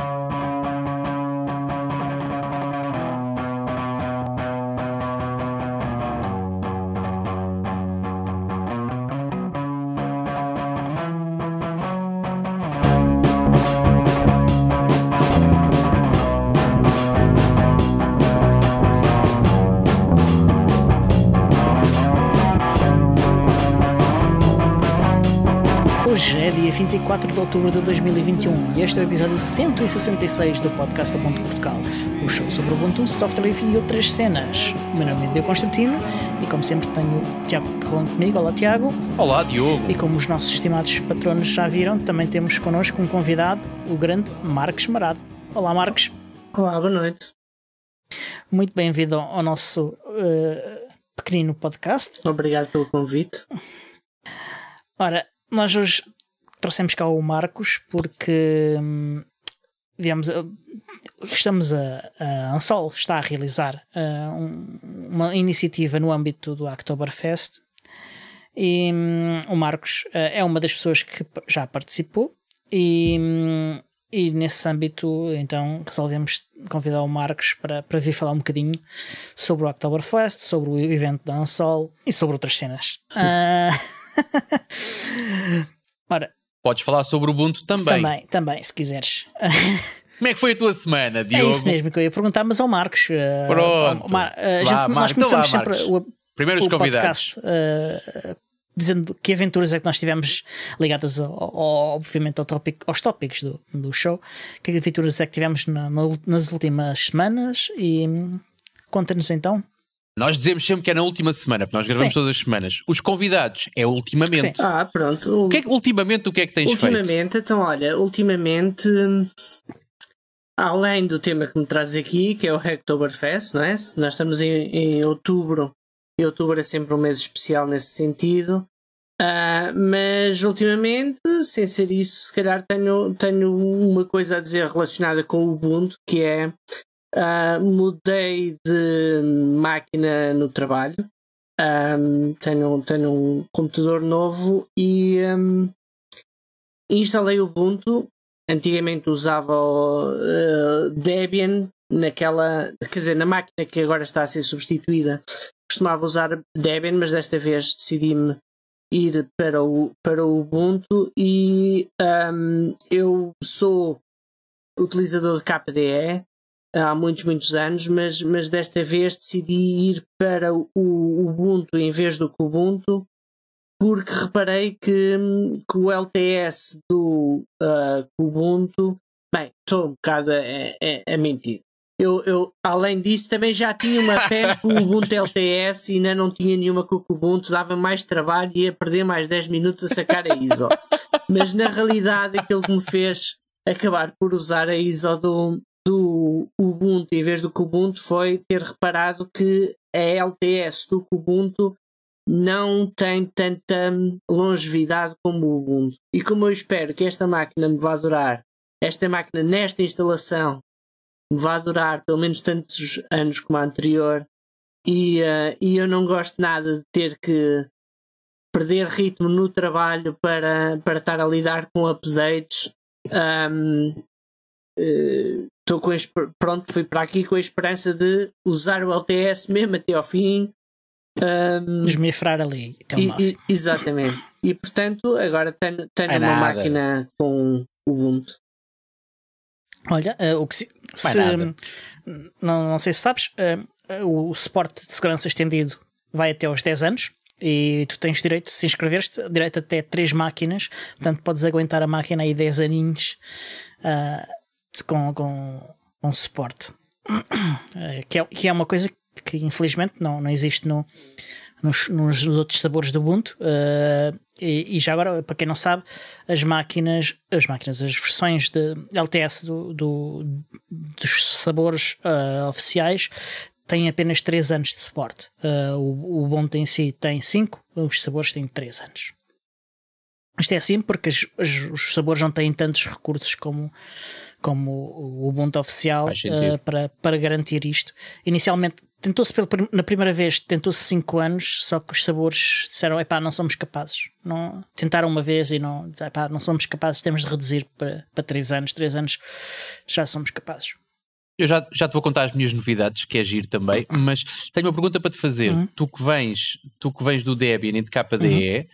Thank you. 24 de outubro de 2021 e este é o episódio 166 do podcast Ubuntu Portugal, o show sobre Ubuntu, software e outras cenas. O meu nome é Diogo Constantino e como sempre tenho o Tiago Carrão comigo. Olá Tiago. Olá Diogo. E como os nossos estimados patronos já viram, também temos connosco um convidado, o grande Marcos Marado. Olá Marcos. Olá, boa noite. Muito bem-vindo ao nosso uh, pequenino podcast. Obrigado pelo convite. Ora, nós hoje trouxemos cá o Marcos porque hum, digamos, eh, estamos a, a Ansol está a realizar eh, um, uma iniciativa no âmbito do Oktoberfest e um, o Marcos eh, é uma das pessoas que já participou e, hum, e nesse âmbito então resolvemos convidar o Marcos para, para vir falar um bocadinho sobre o Oktoberfest, sobre o evento da Ansol e sobre outras cenas. Uh... Ora, Podes falar sobre o Ubuntu também. Também, também, se quiseres. Como é que foi a tua semana, Diogo? É isso mesmo que eu ia perguntar, mas ao Marcos. Eh, Pronto. Uh, Mar, uh, eh, lá, gente, Marcos. Nós então começamos então, lá, sempre o, Primeiro os convidados. Podcast, uh, dizendo que aventuras é que nós tivemos ligadas, ao, ao, obviamente, ao tópico, aos tópicos do, do show. Que aventuras é que tivemos na, na, nas últimas semanas e hum, conta-nos então nós dizemos sempre que é na última semana, porque nós gravamos Sim. todas as semanas. Os convidados é ultimamente. Sim. Ah, pronto. O que é que, ultimamente o que é que tens ultimamente, feito? Ultimamente, então olha, ultimamente, hum, além do tema que me traz aqui, que é o Hacktoberfest, não é? Nós estamos em, em outubro e outubro é sempre um mês especial nesse sentido. Uh, mas ultimamente, sem ser isso, se calhar tenho, tenho uma coisa a dizer relacionada com o Ubuntu, que é Uh, mudei de máquina no trabalho. Um, ah, tenho, tenho um computador novo e um, instalei o Ubuntu. Antigamente usava o, uh, Debian naquela, quer dizer, na máquina que agora está a ser substituída. Costumava usar Debian, mas desta vez decidi-me ir para o, para o Ubuntu e um, eu sou utilizador de KDE, há muitos, muitos anos, mas, mas desta vez decidi ir para o Ubuntu em vez do Kubuntu, porque reparei que, que o LTS do uh, Ubuntu, bem, estou um bocado a, a, a mentir. Eu, eu, além disso, também já tinha uma pé com o Ubuntu LTS e ainda não tinha nenhuma com o Ubuntu, dava mais trabalho e ia perder mais 10 minutos a sacar a ISO. Mas na realidade, aquilo que me fez acabar por usar a ISO do, do Ubuntu em vez do Kubuntu foi ter reparado que a LTS do Kubuntu não tem tanta longevidade como o Ubuntu. E como eu espero que esta máquina me vá durar, esta máquina nesta instalação me vá durar pelo menos tantos anos como a anterior, e, uh, e eu não gosto nada de ter que perder ritmo no trabalho para, para estar a lidar com updates. Um, ehm, eh, estou com pronto, fui para aqui com a esperança de usar o LTS mesmo até ao fim. Um, Esmifrar ali, até o e, Exatamente. E portanto, agora tenho, tenho é uma nada. máquina com Ubuntu. Olha, uh, o que se, se não, não, sei se sabes, uh, o, suporte de segurança estendido vai até aos 10 anos e tu tens direito, se inscreveste, direito até 3 máquinas, portanto podes aguentar a máquina aí 10 aninhos. Eh, com, com, com suporte. Eh, que, é, que é uma coisa que infelizmente não, não existe no, nos, nos outros sabores do Ubuntu. Uh, e, e, já agora, para quem não sabe, as máquinas, as máquinas, as versões de LTS do, do dos sabores uh, oficiais têm apenas 3 anos de suporte. Uh, o, o Ubuntu em si tem 5, os sabores têm 3 anos. Isto é assim porque as, as, os sabores não têm tantos recursos como como o Ubuntu oficial uh, para, para garantir isto. Inicialmente tentou-se na primeira vez tentou-se 5 anos, só que os sabores disseram epá, não somos capazes. Não, tentaram uma vez e não, epá, não somos capazes, temos de reduzir para, para três anos, 3 anos já somos capazes. Eu já, já te vou contar as minhas novidades, que é giro também, mas tenho uma pergunta para te fazer. Uhum. Tu que vens, tu que vens do Debian e de KDE, uhum.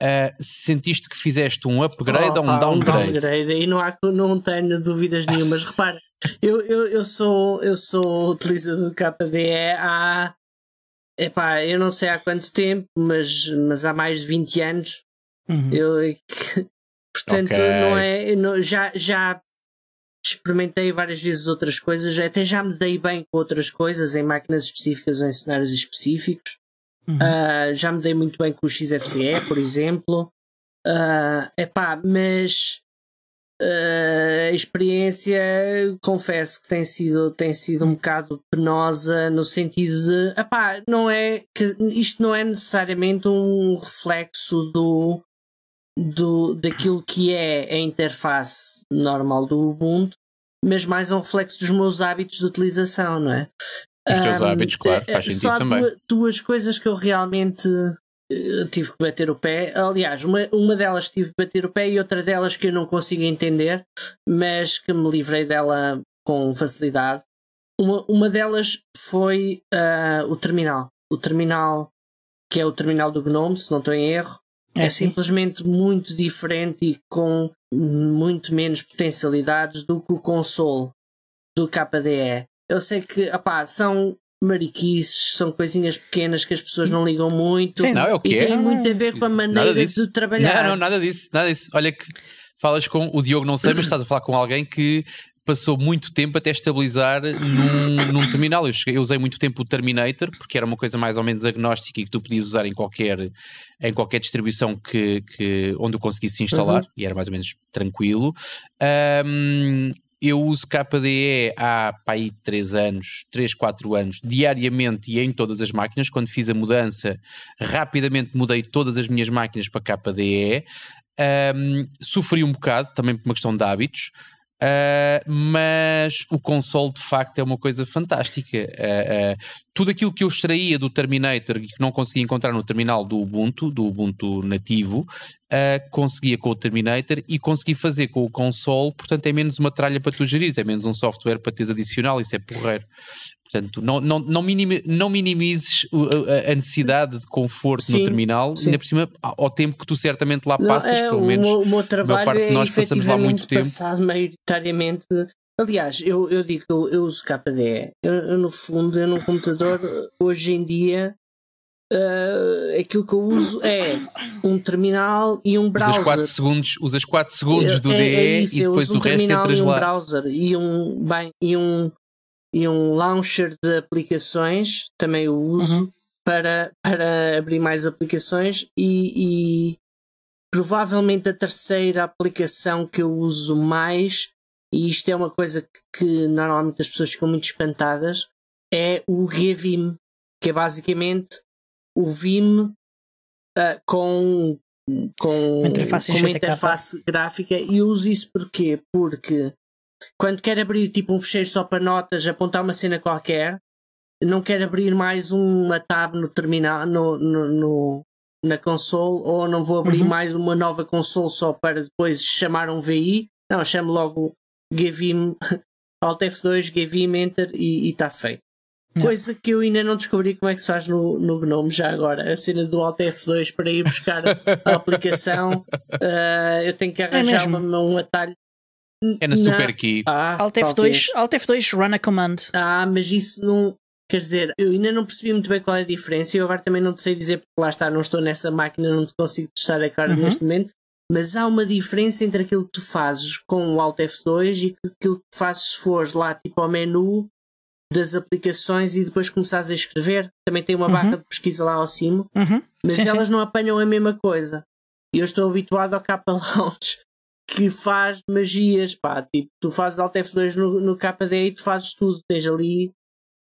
Uh, sentiste que fizeste um upgrade oh, ou um downgrade? Um downgrade, e não, há, não tenho dúvidas nenhumas. Repara, eu, eu, eu, sou, eu sou utilizador do KDE há. Epá, eu não sei há quanto tempo, mas, mas há mais de 20 anos. Uhum. Eu, é portanto, okay. não é. Não, já, já experimentei várias vezes outras coisas, até já me dei bem com outras coisas, em máquinas específicas ou em cenários específicos. Uh, já me dei muito bem com o XFCE, por exemplo. Uh, epá, mas uh, a experiência, confesso que tem sido, tem sido um bocado penosa no sentido de epá, não é que isto não é necessariamente um reflexo do, do daquilo que é a interface normal do Ubuntu, mas mais um reflexo dos meus hábitos de utilização, não é? Os teus um, hábitos, claro, faz é, é, sentido só também. Duas, duas coisas que eu realmente eh, tive que bater o pé. Aliás, uma, uma delas tive que bater o pé e outra delas que eu não consigo entender, mas que me livrei dela com facilidade. Uma, uma delas foi uh, o terminal. O terminal, que é o terminal do Gnome, se não estou em erro, é, é simplesmente muito diferente e com muito menos potencialidades do que o console do KDE. Eu sei que, são mariquices, são coisinhas pequenas que as pessoas não ligam muito. Sim, não, é o que E tem muito a ver com a maneira de trabalhar. Não, não, nada disso, nada disso. Olha que falas com o Diogo, não sei, mas estás a falar com alguém que passou muito tempo até estabilizar num, num terminal. Eu, cheguei, eu, usei muito tempo o Terminator, porque era uma coisa mais ou menos agnóstica e que tu podias usar em qualquer, em qualquer distribuição que, que onde eu conseguisse instalar, uhum. e era mais ou menos tranquilo. Um, eu uso KDE há pá, aí 3 anos, 3, 4 anos, diariamente e em todas as máquinas. Quando fiz a mudança, rapidamente mudei todas as minhas máquinas para KDE. Um, sofri um bocado, também por uma questão de hábitos. Uh, mas o console de facto é uma coisa fantástica. Uh, uh, tudo aquilo que eu extraía do Terminator e que não conseguia encontrar no terminal do Ubuntu, do Ubuntu nativo, conseguia com o Terminator e consegui fazer com o console. Portanto, é menos uma tralha para tu gerir, é menos um software para teres adicional. Isso é porreiro. Portanto, não, não, não, minimi, não minimizes a, a, necessidade de conforto sim, no terminal, sim. ainda por cima, ao tempo que tu certamente lá passas, não, é, pelo menos. O, meu trabalho parte é nós passamos lá muito tempo. passado maioritariamente. Aliás, eu, eu digo que eu, eu uso KDE. Eu, eu, no fundo, eu no computador, hoje em dia, Uh, aquilo que eu uso é um terminal e um browser. Usas 4 segundos, usas 4 segundos do é, DE é e depois o resto é um lá. Um browser e um, bem, e um e um launcher de aplicações, também o uso, uhum. para, para abrir mais aplicações e, e, provavelmente a terceira aplicação que eu uso mais, e isto é uma coisa que, que normalmente as pessoas ficam muito espantadas, é o ReVim que é basicamente o Vim uh, com, com uma interface, com uma interface gráfica e uso isso porquê? Porque quando quer abrir tipo um fecheiro só para notas, apontar uma cena qualquer, não quer abrir mais uma tab no terminal, no, no, no na console, ou não vou abrir uhum. mais uma nova console só para depois chamar um VI. Não, chamo logo GaveIm, Alt F2, GaveIm Enter e está feito. Coisa que eu ainda não descobri como é que se faz no, no Gnome já agora. A cena do Alt F2 para ir buscar a aplicação, uh, eu tenho que é arranjar é uma, um atalho é na Super Key. Ah, Alt F2, Alt F2 run a command. Ah, mas isso não. Quer dizer, eu ainda não percebi muito bem qual é a diferença eu agora também não te sei dizer, porque lá está, não estou nessa máquina, não te consigo testar a cara uhum. neste momento. Mas há uma diferença entre aquilo que tu fazes com o Alt F2 e aquilo que tu fazes se fores lá tipo ao menu das aplicações e depois começares a escrever. Também tem uma uhum. barra de pesquisa lá ao cimo, uhum. mas sim, elas sim. não apanham a mesma coisa. E eu estou habituado ao capa launch que faz magias, pá. Tipo, tu fazes Alt F2 no, no KDE e tu fazes tudo. Tens ali,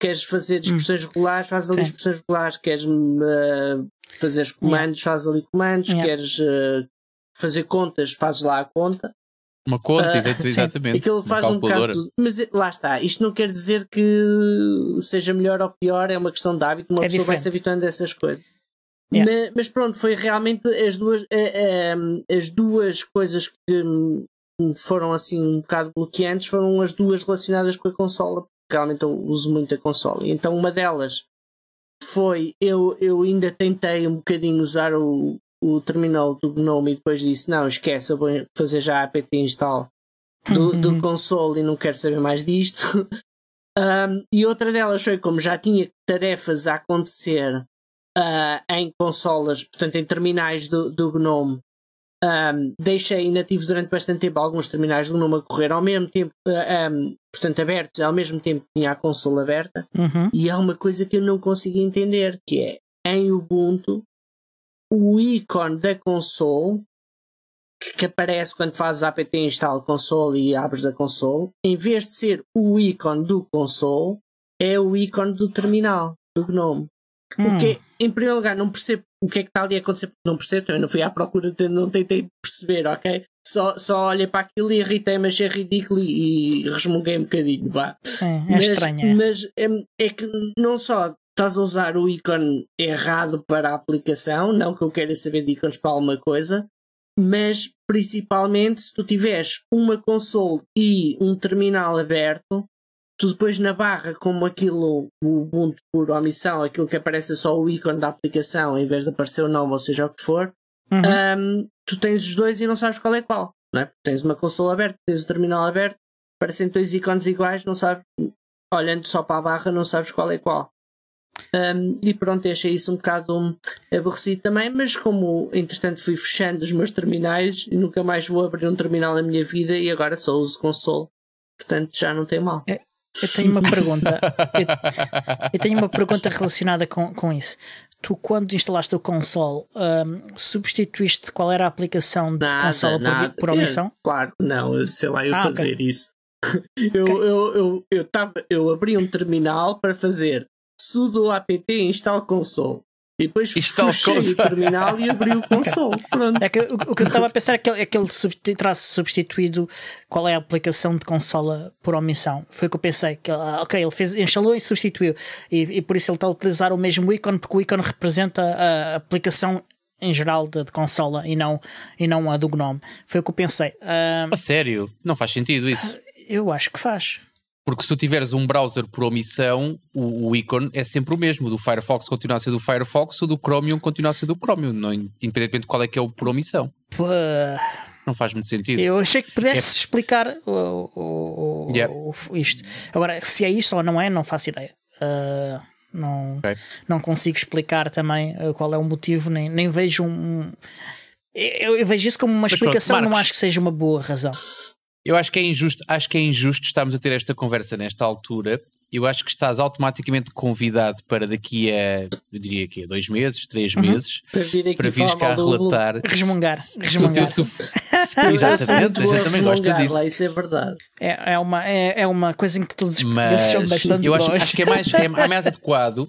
queres fazer expressões hum. regulares, fazes ali Sim. expressões regulares. Queres uh, fazer comandos, yeah. fazes ali comandos. Yeah. Queres uh, fazer contas, fazes lá a conta. Uma conta, uh, exatamente. Aquilo faz um bocado. Mas eh, lá está, isto não quer dizer que seja melhor ou pior, é uma questão de hábito, uma é pessoa diferente. vai se habituando a essas coisas. Yeah. Mas, mas, pronto, foi realmente as duas, eh, ehm, as duas coisas que foram assim um bocado bloqueantes foram as duas relacionadas com a consola, porque realmente eu uso muito a consola. Então uma delas foi, eu, eu ainda tentei um bocadinho usar o, o terminal do GNOME e depois disse, não, esquece, eu vou fazer já a apt install do, uhum. do console e não quero saber mais disto. um, e outra delas foi, como já tinha tarefas a acontecer uh, em consolas, portanto em terminais do, do GNOME, um, deixei inativo durante bastante tempo alguns terminais do GNOME a correr ao mesmo tempo, uh, ah, um, portanto abertos, ao mesmo tempo que tinha a consola aberta, uhum. e há uma coisa que eu não consigo entender, que é em Ubuntu o ícone da console que aparece quando fazes apt install console e abres da console, em vez de ser o ícone do console, é o ícone do terminal do GNOME. Hum. Porque, em primeiro lugar, não percebo o que é que está ali a acontecer, porque não percebo, também não fui à procura, não tentei perceber, ok? Só, só olhei para aquilo e irritei-me, achei ridículo e, resmunguei um bocadinho, vá. Sim, é mas, estranho. É? Mas é, é que não só estás a usar o ícone errado para a aplicação, não que eu queira saber de ícones para alguma coisa, mas principalmente se tu tiveres uma console e um terminal aberto, Tu depois na barra, como aquilo, o Ubuntu por omissão, aquilo que aparece é só o ícone da aplicação em vez de aparecer o nome, ou seja o que for, uhum. um, tu tens os dois e não sabes qual é qual. Não é? Tens uma consola aberta, tens o terminal aberto, aparecem dois ícones iguais, não sabes, olhando só para a barra, não sabes qual é qual. Um, e pronto, achei isso um bocado aborrecido também, mas como entretanto fui fechando os meus terminais e nunca mais vou abrir um terminal na minha vida e agora só uso console, portanto já não tem mal. É, eu tenho uma pergunta. eu, eu, tenho uma pergunta relacionada com, com isso. Tu, quando instalaste o console, um, substituíste qual era a aplicação de nada, console nada. Por, por omissão? claro, não, sei lá, eu ah, fazer okay. isso. Eu, okay. eu, eu, eu, eu, tava, eu abri um terminal para fazer sudo apt install console. E depois Isto fechei o terminal e abri o console. É que, o, o que eu estava a pensar é que, é que ele substitu terá substituído qual é a aplicação de consola por omissão. Foi o que eu pensei. Que, ah, ok, ele fez, instalou e substituiu. E, e por isso ele está a utilizar o mesmo ícone, porque o ícone representa a aplicação em geral de, de, consola e não, e não a do Gnome. Foi o que eu pensei. Uh, a sério? Não faz sentido isso? Eu acho que faz. Porque se tu tiveres um browser por omissão, o, o, ícone é sempre o mesmo. do Firefox continua a ser do Firefox, ou do Chromium continua a ser do Chromium, não, é? independentemente de qual é que é o por omissão. Pô. Não faz muito sentido. Eu achei que pudesse é. explicar o, o, yeah. isto. Agora, se é isto ou não é, não faço ideia. Uh, não, okay. não consigo explicar também ah, qual é o motivo, nem, nem vejo um. eu, eu vejo isso como uma Mas explicação, pronto, não acho que seja uma boa razão. Eu acho que é injusto, acho que é injusto estarmos a ter esta conversa nesta altura. Eu acho que estás automaticamente convidado para daqui a, eu diria que é dois meses, três uhum. meses, para, vir para vires cá relatar. Resmungar-se. Resmungar -se. Exatamente, eu também gosto disso. Lá, isso é verdade. É, é, uma, é, é uma coisa em que todos os portugueses são bastante eu acho, acho, que é, é mais, é mais adequado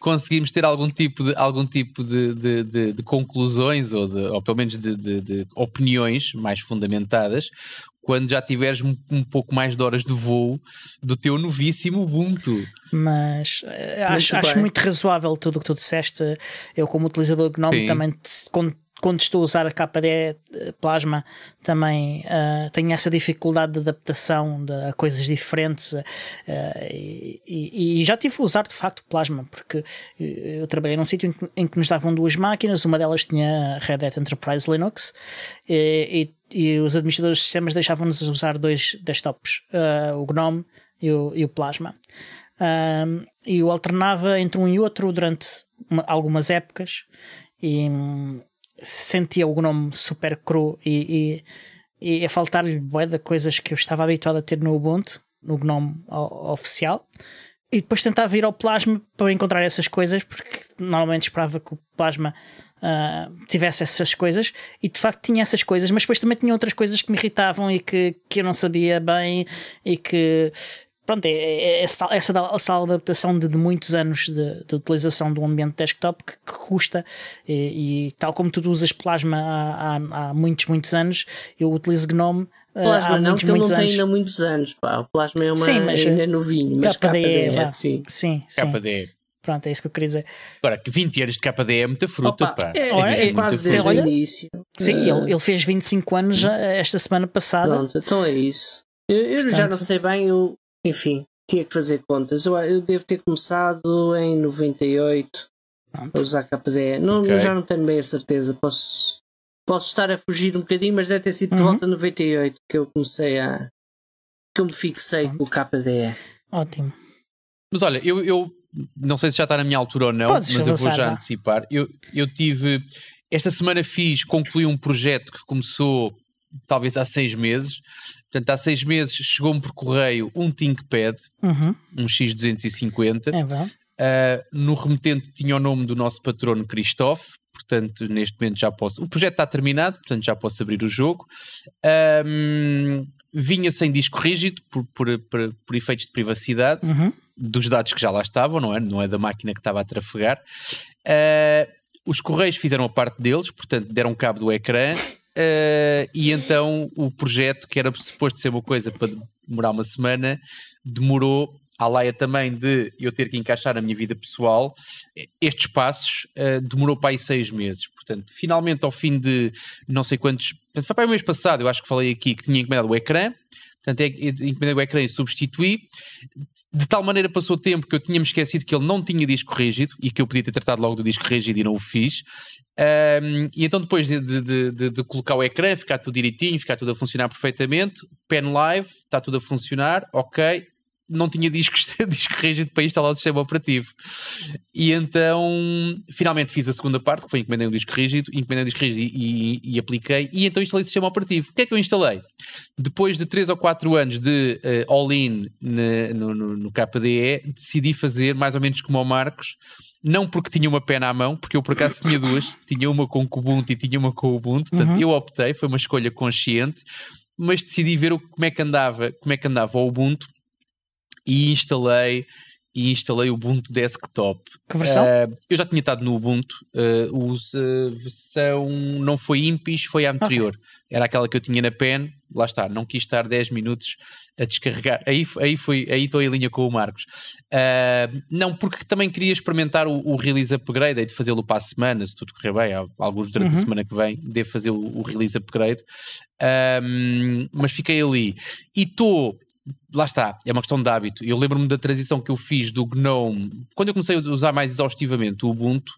conseguirmos ter algum tipo de, algum tipo de, de, de, de conclusões ou, de, ou pelo menos de, de opiniões mais fundamentadas quando já tiveres um, um, pouco mais de horas de voo do teu novíssimo Ubuntu. Mas eh, muito acho, muito razoável tudo o que tu disseste. Eu, como utilizador de GNOME, também também quando quando estou a usar a KDE Plasma também uh, tenho essa dificuldade de adaptação de, a coisas diferentes uh, e, e, já tive a usar de facto Plasma porque eu trabalhei num sítio em que, em que nos davam duas máquinas, uma delas tinha Red Hat Enterprise Linux e, e, e os administradores de sistemas deixavam-nos usar dois desktops, uh, o GNOME e o, e o Plasma. Um, eu alternava entre um e outro durante algumas épocas e, sentia o Gnome super cru e, e, e a faltar-lhe bué de coisas que eu estava habituado a ter no Ubuntu, no Gnome oficial. E depois tentava ir ao Plasma para encontrar essas coisas, porque normalmente esperava que o Plasma uh, tivesse essas coisas, e de facto tinha essas coisas, mas depois também tinha outras coisas que me irritavam e que, que eu não sabia bem e que pronto, é, é, é essa, essa, essa adaptação de, de muitos anos de, de, utilização do ambiente desktop que, que custa e, e, tal como tu usas Plasma há, há, há muitos, muitos anos, eu utilizo GNOME eh, Plasma não, porque que ele não anos. tem ainda muitos anos, pá. O Plasma é uma sim, mas, ainda é novinho, mas KDE, KDE é, sim. Sim, sim. KDE. Pronto, é isso que eu queria dizer. Agora, 20 anos de KDE é muita fruta, Opa, pá. É, é, é, é quase desde o início. Sim, uh, ele, ele fez 25 anos eh, esta semana passada. Pronto, então é isso. Eu, eu já não sei bem o, enfim, tinha que fazer contas. Eu, eu devo ter começado em 98 Pronto. a usar KDE. Não, okay. Já não tenho bem a certeza. Posso, posso estar a fugir um bocadinho, mas deve ter sido uhum. de volta a 98 que eu comecei a. que eu me fixei Pronto. com o KDE. Ótimo. Mas olha, eu, eu não sei se já está na minha altura ou não, Podes mas eu vou já antecipar. Eu, eu tive. Esta semana fiz, concluí um projeto que começou talvez há seis meses, Portanto, há seis meses chegou-me por correio um ThinkPad, uhum. um X250. É Uh, no remetente tinha o nome do nosso patrono Christophe, portanto, neste momento já posso. O projeto está terminado, portanto, já posso abrir o jogo. Um, vinha sem disco rígido, por, por, por, por efeitos de privacidade, uhum. dos dados que já lá estavam, não é? Não é da máquina que estava a trafegar. Uh, os Correios fizeram a parte deles, portanto, deram cabo do ecrã, Uh, e então o projeto, que era suposto ser uma coisa para demorar uma semana, demorou, à laia também de eu ter que encaixar a minha vida pessoal, estes passos uh, demorou para aí seis meses. Portanto, finalmente ao fim de não sei quantos. Foi para o mês passado, eu acho que falei aqui que tinha encomendado o ecrã, portanto, é, é, encomendei o ecrã e substituí. De tal maneira passou o tempo que eu tinha-me esquecido que ele não tinha disco rígido e que eu podia ter tratado logo do disco rígido e não o fiz. Um, e então, depois de, de, de, de, colocar o ecrã, ficar tudo direitinho, ficar tudo a funcionar perfeitamente, pen live, está tudo a funcionar, ok. Não tinha disco, disco rígido para instalar o sistema operativo. E então, finalmente fiz a segunda parte, que foi encomendei um disco rígido, encomendei um disco rígido e, e, e apliquei, e então instalei o sistema operativo. O que é que eu instalei? Depois de 3 ou 4 anos de uh, eh, all-in no, no, no KDE, decidi fazer mais ou menos como o Marcos, não porque tinha uma pena à mão, porque eu por acaso tinha duas, tinha uma com Kubuntu e tinha uma com Ubuntu, portanto uhum. eu optei, foi uma escolha consciente, mas decidi ver o, como é que andava, como é que andava o Ubuntu e instalei e instalei o Ubuntu Desktop. Que versão? Uh, eu já tinha estado no Ubuntu, uh, ah, a ah, versão não foi Impis, foi a anterior. Okay era aquela que eu tinha na pen, lá está, não quis estar 10 minutos a descarregar. Aí, aí fui aí estou em linha com o Marcos. Uh, não, porque também queria experimentar o, o release upgrade aí de fazê-lo para a semana, se tudo correr bem. Há alguns durante uhum. a semana que vem, devo fazer o, o release upgrade. Uh, ah, mas fiquei ali. E estou. Lá está, é uma questão de hábito. Eu lembro-me da transição que eu fiz do GNOME, quando eu comecei a usar mais exaustivamente o Ubuntu,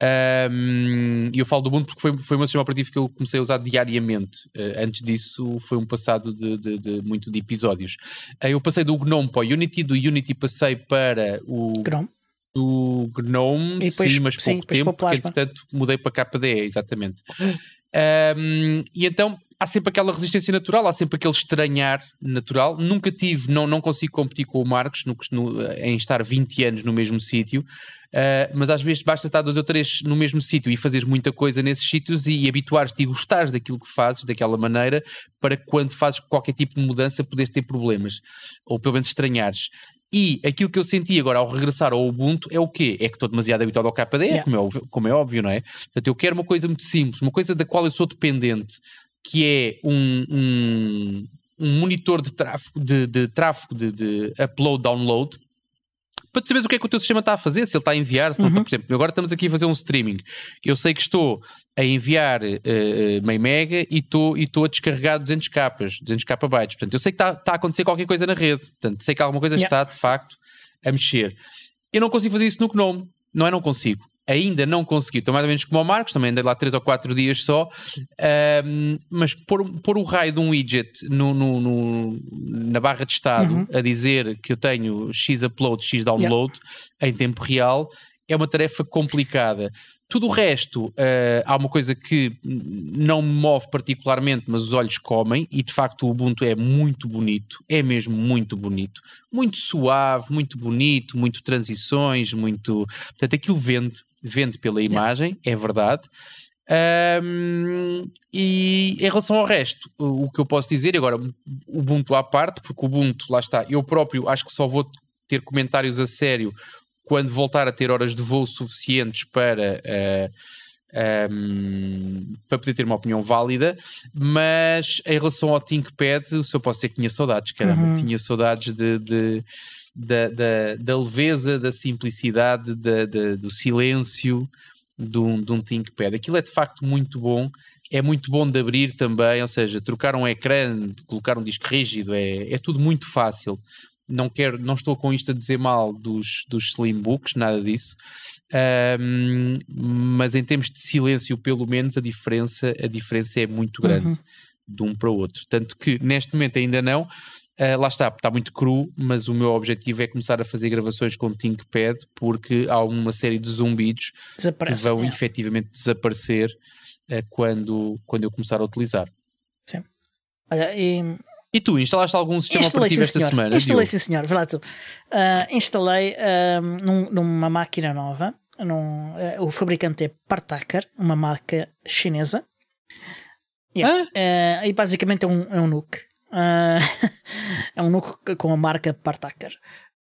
e um, eu falo do mundo porque foi, foi uma sistema operativo que eu comecei a usar diariamente. Uh, antes disso, foi um passado de, de, de muito de episódios. Uh, eu passei do GNOME para o Unity, do Unity passei para o. GNOME. Do GNOME, depois, sim, mas pouco sim, tempo, porque entretanto mudei para KDE, exatamente. Um, e então há sempre aquela resistência natural, há sempre aquele estranhar natural. Nunca tive, não, não consigo competir com o Marcos no, no, em estar 20 anos no mesmo sítio, Uh, mas às vezes basta estar dois ou três no mesmo sítio e fazer muita coisa nesses sítios e, e habituares-te e gostares daquilo que fazes daquela maneira para quando fazes qualquer tipo de mudança poderes ter problemas ou pelo menos estranhares. E aquilo que eu senti agora ao regressar ao Ubuntu é o quê? É que estou demasiado habituado ao KDE, é yeah. como, é óbvio, como é óbvio, não é? Portanto, eu quero uma coisa muito simples, uma coisa da qual eu sou dependente, que é um, um, um monitor de tráfego, de, de, tráfego de, de upload, download, para saberes o que é que o teu sistema está a fazer, se ele está a enviar, se uhum. está, por exemplo, agora estamos aqui a fazer um streaming. Eu sei que estou a enviar uh, meio mega e estou, e estou a descarregar 200 capas, 200 capa bytes. Portanto, eu sei que está, está, a acontecer qualquer coisa na rede. Portanto, sei que alguma coisa yeah. está, de facto, a mexer. Eu não consigo fazer isso no Gnome. Não é não consigo ainda não consegui, estou mais ou menos como o Marcos, também andei lá 3 ou 4 dias só, um, mas pôr, pôr o raio de um widget no, no, no na barra de estado uhum. a dizer que eu tenho X upload, X download yeah. em tempo real é uma tarefa complicada. Tudo o resto, uh, há uma coisa que não me move particularmente, mas os olhos comem, e de facto o Ubuntu é muito bonito, é mesmo muito bonito. Muito suave, muito bonito, muito transições, muito. Portanto, aquilo vende, vende pela imagem, é verdade. Um, e em relação ao resto, o que eu posso dizer, agora o Ubuntu à parte, porque o Ubuntu, lá está, eu próprio acho que só vou ter comentários a sério quando voltar a ter horas de voo suficientes para, uh, ah, um, para poder ter uma opinião válida, mas em relação ao ThinkPad, o senhor pode dizer que tinha saudades, caramba, uhum. tinha saudades de, de da, da, da leveza, da simplicidade, da, da, do silêncio de um, de um ThinkPad. Aquilo é de facto muito bom, é muito bom de abrir também, ou seja, trocar um ecrã, colocar um disco rígido, é, é tudo muito fácil. Não, quero, não estou com isto a dizer mal dos, dos books nada disso, um, mas em termos de silêncio, pelo menos, a diferença, a diferença é muito grande uhum. de um para o outro. Tanto que neste momento ainda não, Uh, lá está, está muito cru, mas o meu objetivo é começar a fazer gravações com Thinkpad, porque há uma série de zumbidos Desaparece, que vão é. efetivamente desaparecer uh, quando, quando eu começar a utilizar. Sim. Olha, e... e tu, instalaste algum sistema instalei, operativo esta senhor. semana? Instalei, sim, senhor. Vê lá tu. Uh, instalei ah, num, numa máquina nova. Num, o fabricante é Partaker, uma marca chinesa. Yeah. Ah? e basicamente é um, é um Nuke. Uh, é um nuke com a marca Partaker.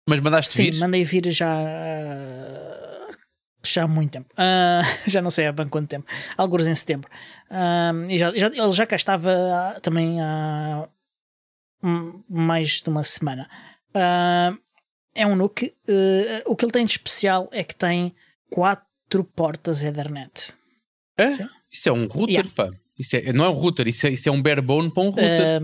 Mas mandaste Sim, vir? Sim, mandei vir já. Ah, já há muito tempo. Uh, já não sei há bem quanto tempo. Alguns em setembro. Uh, e já, já, ele já cá estava também há mais de uma semana. é um nuke. o que ele tem de especial é que tem quatro portas Ethernet. É? Isso é um router, yeah. pá. Isso é, não é um router, isso é, isso é um barebone para um router.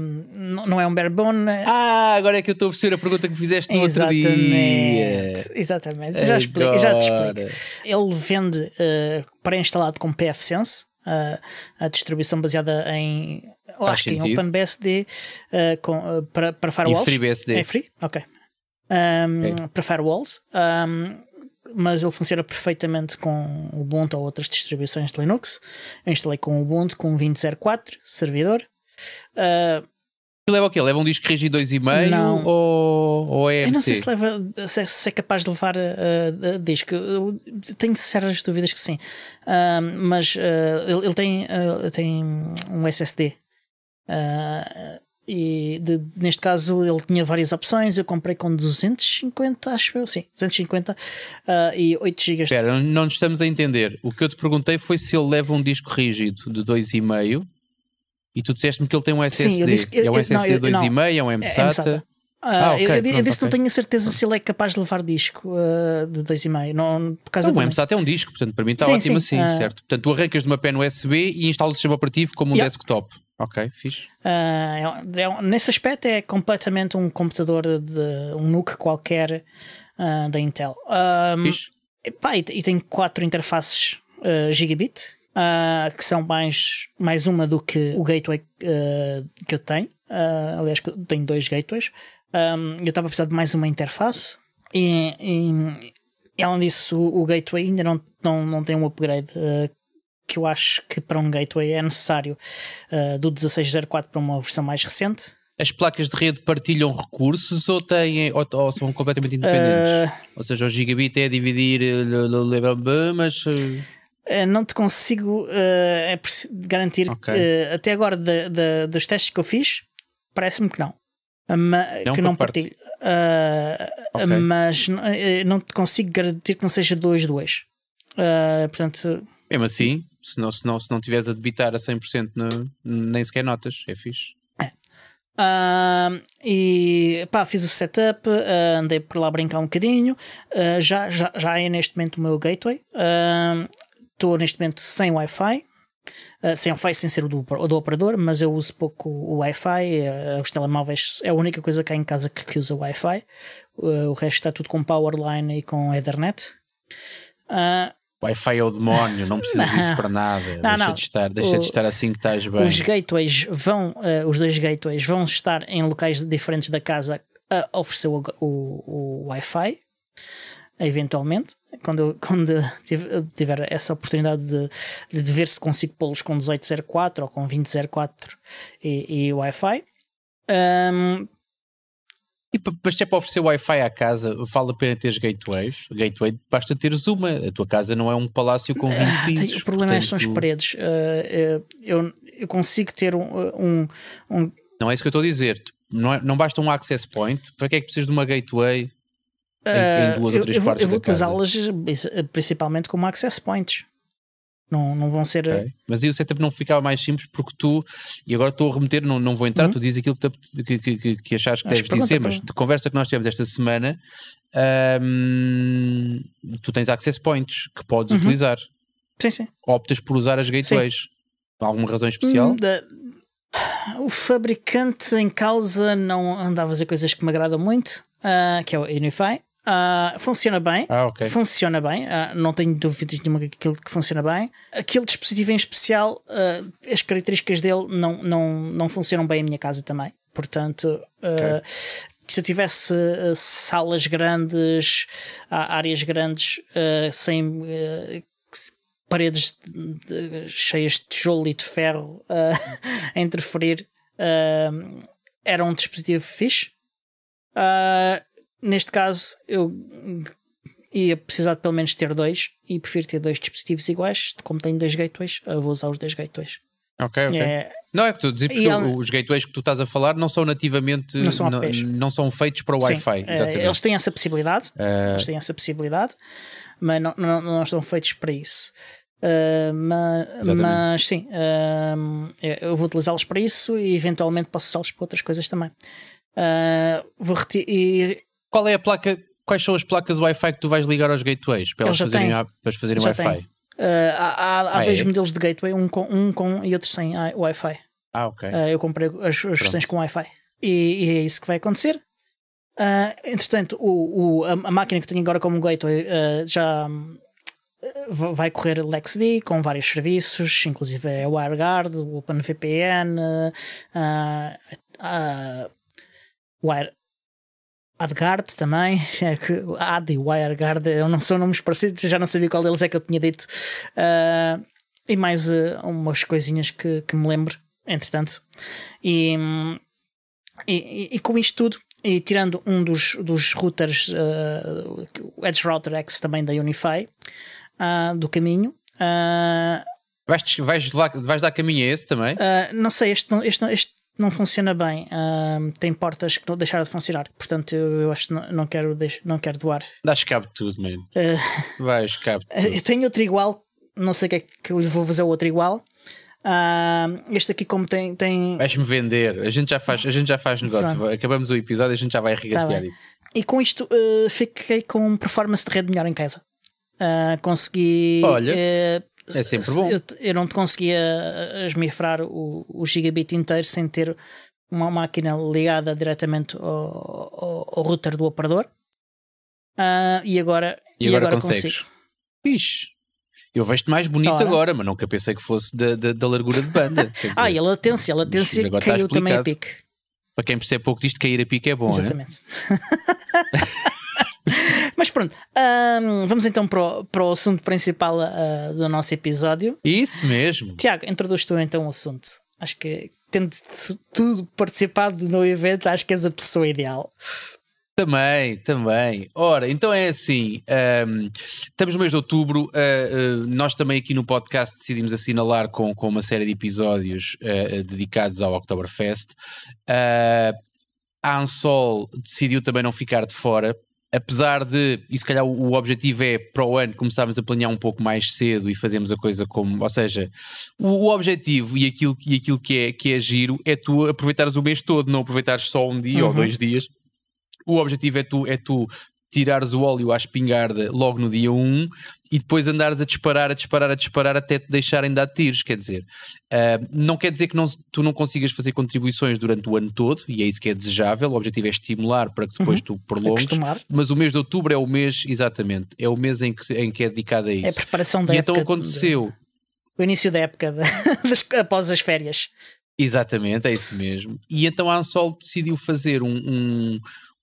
não, é um bone. Né? Ah, agora é que eu estou a perceber a pergunta que fizeste no outro dia. Exatamente, já, explico, já te explico. Ele vende uh, pré-instalado com PFSense, uh, ah, a distribuição baseada em, acho sentido. que em OpenBSD uh, com, para, para firewalls. em FreeBSD. É free? Ok. Um, okay. Para firewalls. Um, mas ele funciona perfeitamente com Ubuntu ou outras distribuições de Linux. Eu instalei com Ubuntu com 20.04 servidor. Uh, leva o quê? Leva um disco rígido 2,5 ou, ou é MC? Eu não sei se, leva, se, é, se é capaz de levar uh, disco. Eu tenho sérias dúvidas que sim. Uh, mas uh, ele, ele, tem, tem um SSD. Uh, e de, neste caso ele tinha várias opções. Eu comprei com 250, acho eu, sim, 250 uh, e 8 ah, GB. Espera, não nos estamos a entender. O que eu te perguntei foi se ele leva um disco rígido de 2,5 e tu disseste-me que ele tem um SSD. Sim, eu disse, eu, é um SSD 2,5, é um MSATA. É, é MSATA. ah, ah okay, eu, eu, pronto, eu disse okay. não tenho a certeza se ele é capaz de levar disco uh, de 2,5. Não, por causa não, do. O MSAT é um disco, portanto, para mim está sim, ótimo sim, assim, uh... certo? Portanto, tu arrancas de uma pena USB e instalas o sistema operativo como um yeah. desktop. Ok, fixe. Uh, é, é, nesse aspecto é completamente um computador de um NUC qualquer uh, da Intel. Um, ah, fixe. e, e, tem quatro interfaces uh, gigabit, que são mais, mais uma do que o gateway que eu tenho. aliás, eu tenho dois gateways. Um, eu estava a precisar de mais uma interface. E, e, e além disso, o, o gateway ainda não, não, não tem um upgrade que eu acho que para um gateway é necessário uh, do 1604 para uma versão mais recente. As placas de rede partilham recursos ou, têm, ou, ou são completamente independentes? Uh, ou seja, o gigabit é dividir, eh, mas. não te consigo é garantir. Okay. até agora, de, de, dos testes que eu fiz, parece-me que não. mas não que não partilho. Okay. Mas não te consigo garantir que não seja 2-2. Uh, portanto, mesmo assim, se não, se não, se não tiveres a debitar a 100% no, nem sequer notas, é fixe. Uh, e pá, fiz o setup, uh, andei por lá a brincar um bocadinho. Uh, já, já, já é neste momento o meu gateway. Estou neste momento sem Wi-Fi, Uh, sem Wi-Fi, sem ser o do, do, operador, mas eu uso pouco o Wi-Fi. Uh, os telemóveis é a única coisa que há em casa que, que usa Wi-Fi. Uh, o resto está tudo com Powerline e com Ethernet. Uh, Wi-Fi é o demónio, não precisas disso para nada. Não, deixa não. de estar, deixa o, de estar assim que estás bem. Os gateways vão, uh, os dois gateways vão estar em locais diferentes da casa a oferecer o, o, o Wi-Fi, eventualmente, quando quando tiver essa oportunidade de, de ver se consigo pô-los com 1804 ou com 2004 e, e Wi-Fi. Um, e depois, se é para oferecer Wi-Fi à casa, vale a pena teres gateways. Gateway, basta teres uma. A tua casa não é um palácio com 20 ah, pisos. o problema é portanto... é são as paredes. Uh, eu, eu, consigo ter um, um, um, Não é isso que eu estou a dizer. Não, é, não basta um access point. Para que é que precisas de uma gateway em, uh, em ah, duas eu, ou três eu, partes eu vou, eu vou utilizá-las eh, principalmente como access points. Não, não vão ser. Okay. Mas aí o setup não ficava mais simples porque tu, e agora estou a remeter, não, não vou entrar, uhum. tu dizes aquilo que, que, que, que achares que Acho deves dizer, mas de conversa que nós tivemos esta semana, hum, tu tens access points que podes uhum. utilizar. Sim, sim. Optas por usar as gateways. Sim. Alguma razão especial? Hum, da... O fabricante em causa não andava a fazer coisas que me agradam muito, uh, que é o Unify. Uh, funciona bem. Ah, okay. Funciona bem. Uh, não tenho dúvidas nenhuma que aquilo que funciona bem. Aquele dispositivo em especial, uh, as características dele não, não, não funcionam bem em minha casa também. Portanto, okay. se eu tivesse salas grandes, áreas grandes, sem paredes de, de, cheias de tijolo e de ferro a interferir, era um dispositivo fixe. Uh, neste caso, eu ia precisar de pelo menos ter dois e prefiro ter dois dispositivos iguais. Como tenho dois gateways, eu vou usar os dois gateways. Ok, ok. É, não é que tu dizes porque os gateways que tu estás a falar não são nativamente não são, não, não são feitos para o Wi-Fi. É, eles têm essa possibilidade, uh... eles têm essa possibilidade, mas não, não, não são feitos para isso. Uh, ah, mas, mas, sim, uh, eu vou utilizá-los para isso e eventualmente posso usá-los para outras coisas também. Ah, vou e qual é a placa? Quais são as placas Wi-Fi que tu vais ligar aos gateways para elas fazerem, fazerem Wi-Fi? Uh, há há, ah, dois é? modelos de gateway, um com, um com e outro sem ah, Wi-Fi. Ah, ok. Uh, eu comprei as, as versões com Wi-Fi. E, e, é isso que vai acontecer. Uh, entretanto, o, o, a, a, máquina que tenho agora como gateway já vai correr LexD com vários serviços, inclusive a é WireGuard, o OpenVPN, a, Wire, AdGuard também, é AD e WireGuard, eu não são nomes parecidos, já não sabia qual deles é que eu tinha dito. Uh, e mais uh, umas coisinhas que, que me lembro, entretanto. E, e, e, com isto tudo, e tirando um dos, dos routers, uh, Edge Router X também da Unify, uh, do caminho. Uh, vais, vais, vais, dar caminho a esse também? não sei, este, este, este não funciona bem. Um, tem portas que não deixaram de funcionar. Portanto, eu, eu acho que não, não quero, não quero doar. Dás cabo de tudo, mesmo Uh, Vais cabo de tudo. Eu tenho outro igual. Não sei o que é que eu vou fazer outro igual. Uh, este aqui, como tem. tem... Vais-me vender. A gente já faz, a gente já faz negócio. Pronto. Acabamos o episódio a gente já vai tá regatear tá isso. E com isto uh, fiquei com performance de rede melhor em casa. Uh, consegui. Olha. Uh, é sempre bom. Eu, eu não te conseguia eh, eh, esmifrar o, o gigabit inteiro sem ter uma máquina ligada diretamente ao, ao, ao router do operador. Uh, e agora, e agora, e agora consegues. Consigo. Fixe. Eu vejo-te mais bonito Ora. agora, mas nunca pensei que fosse da, da, da largura de banda. ah, e a latência, a latência caiu também a pique. Para quem percebe pouco disto, cair a pique é bom, é? Exatamente. Mas pronto, um, vamos então para o, para o assunto principal uh, do nosso episódio. Isso mesmo. Tiago, introduz tu então o assunto. Acho que, tendo tudo participado no evento, acho que és a pessoa ideal. Também, também. Ora, então é assim: um, estamos no mês de outubro, uh, uh, nós também aqui no podcast decidimos assinalar com, com uma série de episódios uh, dedicados ao Oktoberfest. a Ansol decidiu também não ficar de fora apesar de, e se calhar o objetivo é para o ano começarmos a planear um pouco mais cedo e fazermos a coisa como, ou seja, o, o objetivo e aquilo, e aquilo que, é, que é giro é tu aproveitares o mês todo, não aproveitares só um dia uhum. ou dois dias. O objetivo é tu, é tu tirares o óleo à espingarda logo no dia 1 e depois andares a disparar, a disparar, a disparar até te deixarem dar tiros, quer dizer. Uh, não quer dizer que não, tu não consigas fazer contribuições durante o ano todo, e é isso que é desejável, o objetivo é estimular para que depois uhum. tu prolongues. Acostumar. Mas o mês de outubro é o mês, exatamente, é o mês em que, em que é dedicado a isso. É a preparação da e então aconteceu... De... O início da época, de... das... após as férias. Exatamente, é isso mesmo. E então a Ansol decidiu fazer um, um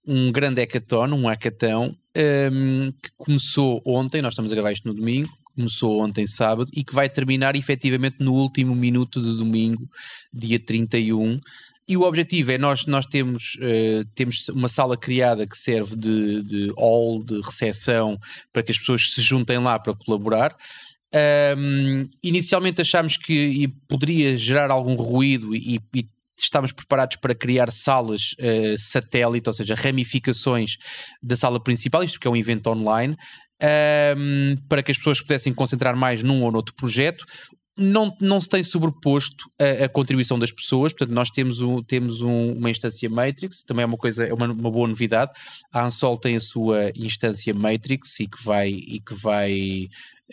um grande hackathon, um hackathon, um, que começou ontem, nós estamos a gravar isto no domingo, começou ontem sábado e que vai terminar efetivamente no último minuto de domingo, dia 31. E o objetivo é nós, nós temos, uh, temos uma sala criada que serve de, de hall, de recepção, para que as pessoas se juntem lá para colaborar. Um, inicialmente achámos que poderia gerar algum ruído e, e estávamos preparados para criar salas uh, satélite, ou seja, ramificações da sala principal, isto porque é um evento online, um, para que as pessoas pudessem concentrar mais num ou noutro projeto. Não, não se tem sobreposto a, a contribuição das pessoas, portanto, nós temos, um, temos um, uma instância Matrix, também é uma coisa, é uma, uma, boa novidade. A Ansol tem a sua instância Matrix e que vai, e que vai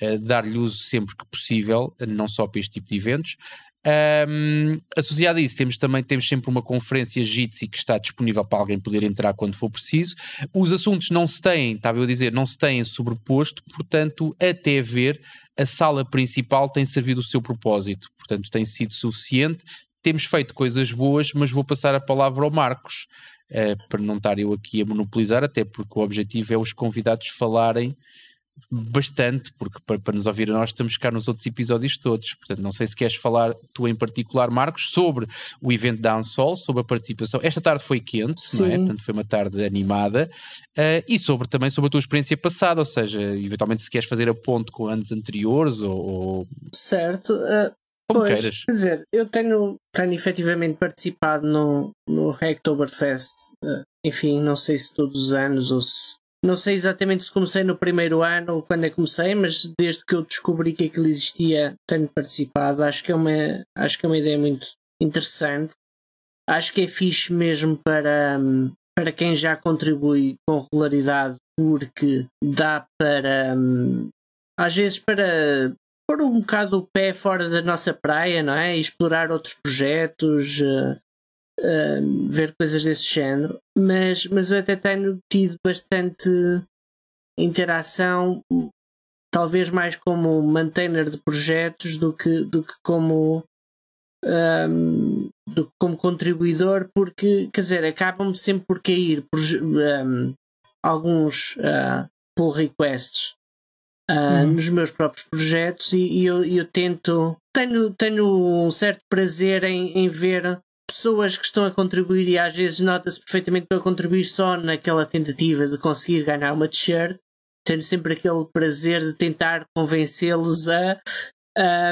uh, dar-lhe uso sempre que possível, não só para este tipo de eventos. Um, associado a isso, temos também temos sempre uma conferência Jitsi que está disponível para alguém poder entrar quando for preciso. Os assuntos não se têm, estava eu a dizer, não se têm sobreposto, portanto, até ver, a sala principal tem servido o seu propósito, portanto, tem sido suficiente. Temos feito coisas boas, mas vou passar a palavra ao Marcos, uh, para não estar eu aqui a monopolizar, até porque o objetivo é os convidados falarem bastante, porque para, para, nos ouvir nós estamos cá nos outros episódios todos. Portanto, não sei se queres falar tu em particular, Marcos, sobre o evento da Ansol, sobre a participação. Esta tarde foi quente, Sim. não é? Portanto, foi uma tarde animada. Uh, e sobre também sobre a tua experiência passada, ou seja, eventualmente se queres fazer a ponte com anos anteriores ou. ou... Certo. Uh, Como pois, queiras. Quer dizer, eu tenho, tenho efetivamente participado no, no Hacktoberfest, ah, enfim, não sei se todos os anos ou se não sei exatamente se comecei no primeiro ano ou quando é que comecei, mas desde que eu descobri que aquilo existia, tenho participado. Acho que é uma, acho que é uma ideia muito interessante. Acho que é fixe mesmo para, para quem já contribui com regularidade, porque dá para, às vezes, para pôr um bocado o pé fora da nossa praia, não é? E explorar outros projetos, eh, Hum, ver coisas desse género, mas, mas eu até tenho tido bastante interação, talvez mais como maintainer de projetos do que, do que como. Um, do, como contribuidor, porque quer dizer, acabam-me sempre por cair por, um, alguns uh, pull requests uh, uhum. nos meus próprios projetos e, e eu, eu, tento tenho, tenho um certo prazer em, em ver pessoas que estão a contribuir e às vezes nota-se perfeitamente que eu contribuir só naquela tentativa de conseguir ganhar uma t-shirt, tendo sempre aquele prazer de tentar convencê-los a, a,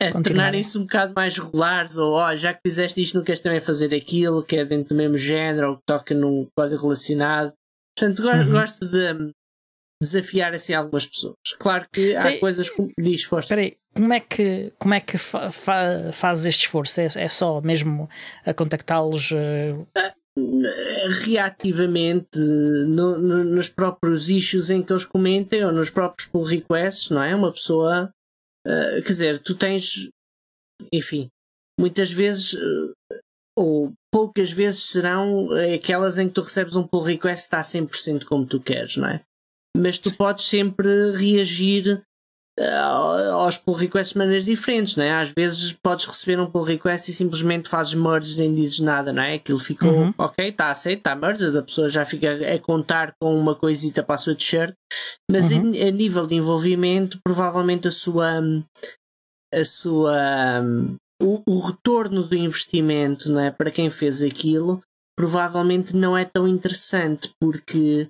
a tornarem-se um bocado mais regulares, ou oh, já que fizeste isto, não queres também fazer aquilo, que é dentro do mesmo género, ou que toca num código relacionado. Portanto, uhum. gosto de desafiar assim algumas pessoas. Claro que há coisas como diz Força. Peraí, como é que, como é que fa, fa, fazes este esforço? É, é só mesmo a contactá-los? Uh... Reativamente no, no, nos próprios issues em que eles comentem ou nos próprios pull requests, não é? Uma pessoa, uh, quer dizer, tu tens, enfim, muitas vezes uh, ou poucas vezes serão aquelas em que tu recebes um pull request que está 100% como tu queres, não é? Mas tu podes sempre reagir eh, aos pull requests de maneiras diferentes, não é? Às vezes podes receber um pull request e simplesmente fazes merge nem dizes nada, não é? Aquilo ficou, uhum. ok, está aceito, está merge, a pessoa já fica a contar com uma coisita para a sua t-shirt, mas uhum. a, a, nível de envolvimento, provavelmente a sua. a sua. o, o retorno do investimento, não é? Para quem fez aquilo, provavelmente não é tão interessante porque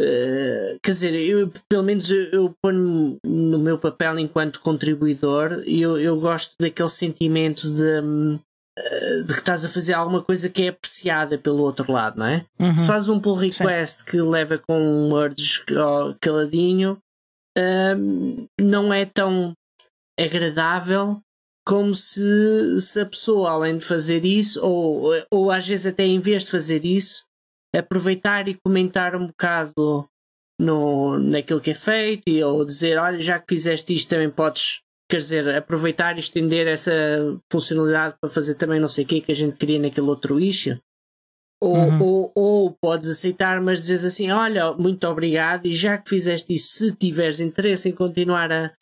eh, quer dizer, eu, pelo menos eu, eu ponho no meu papel enquanto contribuidor e eu, eu gosto daquele sentimento de, hum, eh, de que estás a fazer alguma coisa que é apreciada pelo outro lado, não é? Uhum. Se fazes um pull request Sim. que leva com um urge caladinho, um, não é tão agradável como se, se a pessoa, além de fazer isso, ou, ou às vezes até em vez de fazer isso, aproveitar e comentar um bocado no, naquilo que é feito e, ou dizer, olha, já que fizeste isto também podes, quer dizer, aproveitar e estender essa funcionalidade para fazer também não sei o que que a gente queria naquele outro issue. Ou, uhum. ou, ou, podes aceitar, mas dizes assim: Olha, muito obrigado, e já que fizeste isso, se tiveres interesse em continuar a,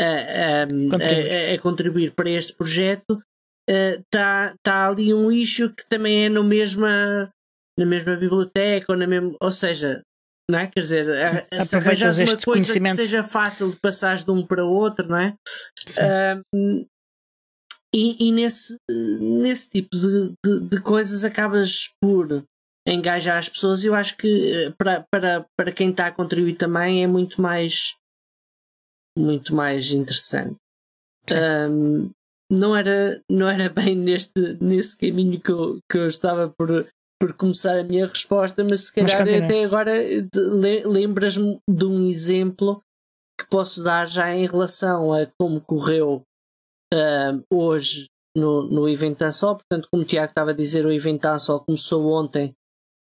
a, a, contribuir. a, a contribuir para este projeto, está eh, uh, tá ali um eixo que também é no mesma na mesma biblioteca ou na mesmo Ou seja, não é? Quer dizer, Sim, se arranjas uma coisa conhecimento... que seja fácil de passar de um para o outro, não é? Uh, e, e nesse, nesse tipo de, de, de, coisas acabas por engajar as pessoas e eu acho que eh, para, para, para quem está a contribuir também é muito mais muito mais interessante. não era não era bem neste nesse caminho que eu, que eu estava por por começar a minha resposta, mas se calhar mas até agora lembras-me de um exemplo que posso dar já em relação a como correu ah, hoje no, no evento só. Portanto, como o Tiago estava a dizer, o evento só começou ontem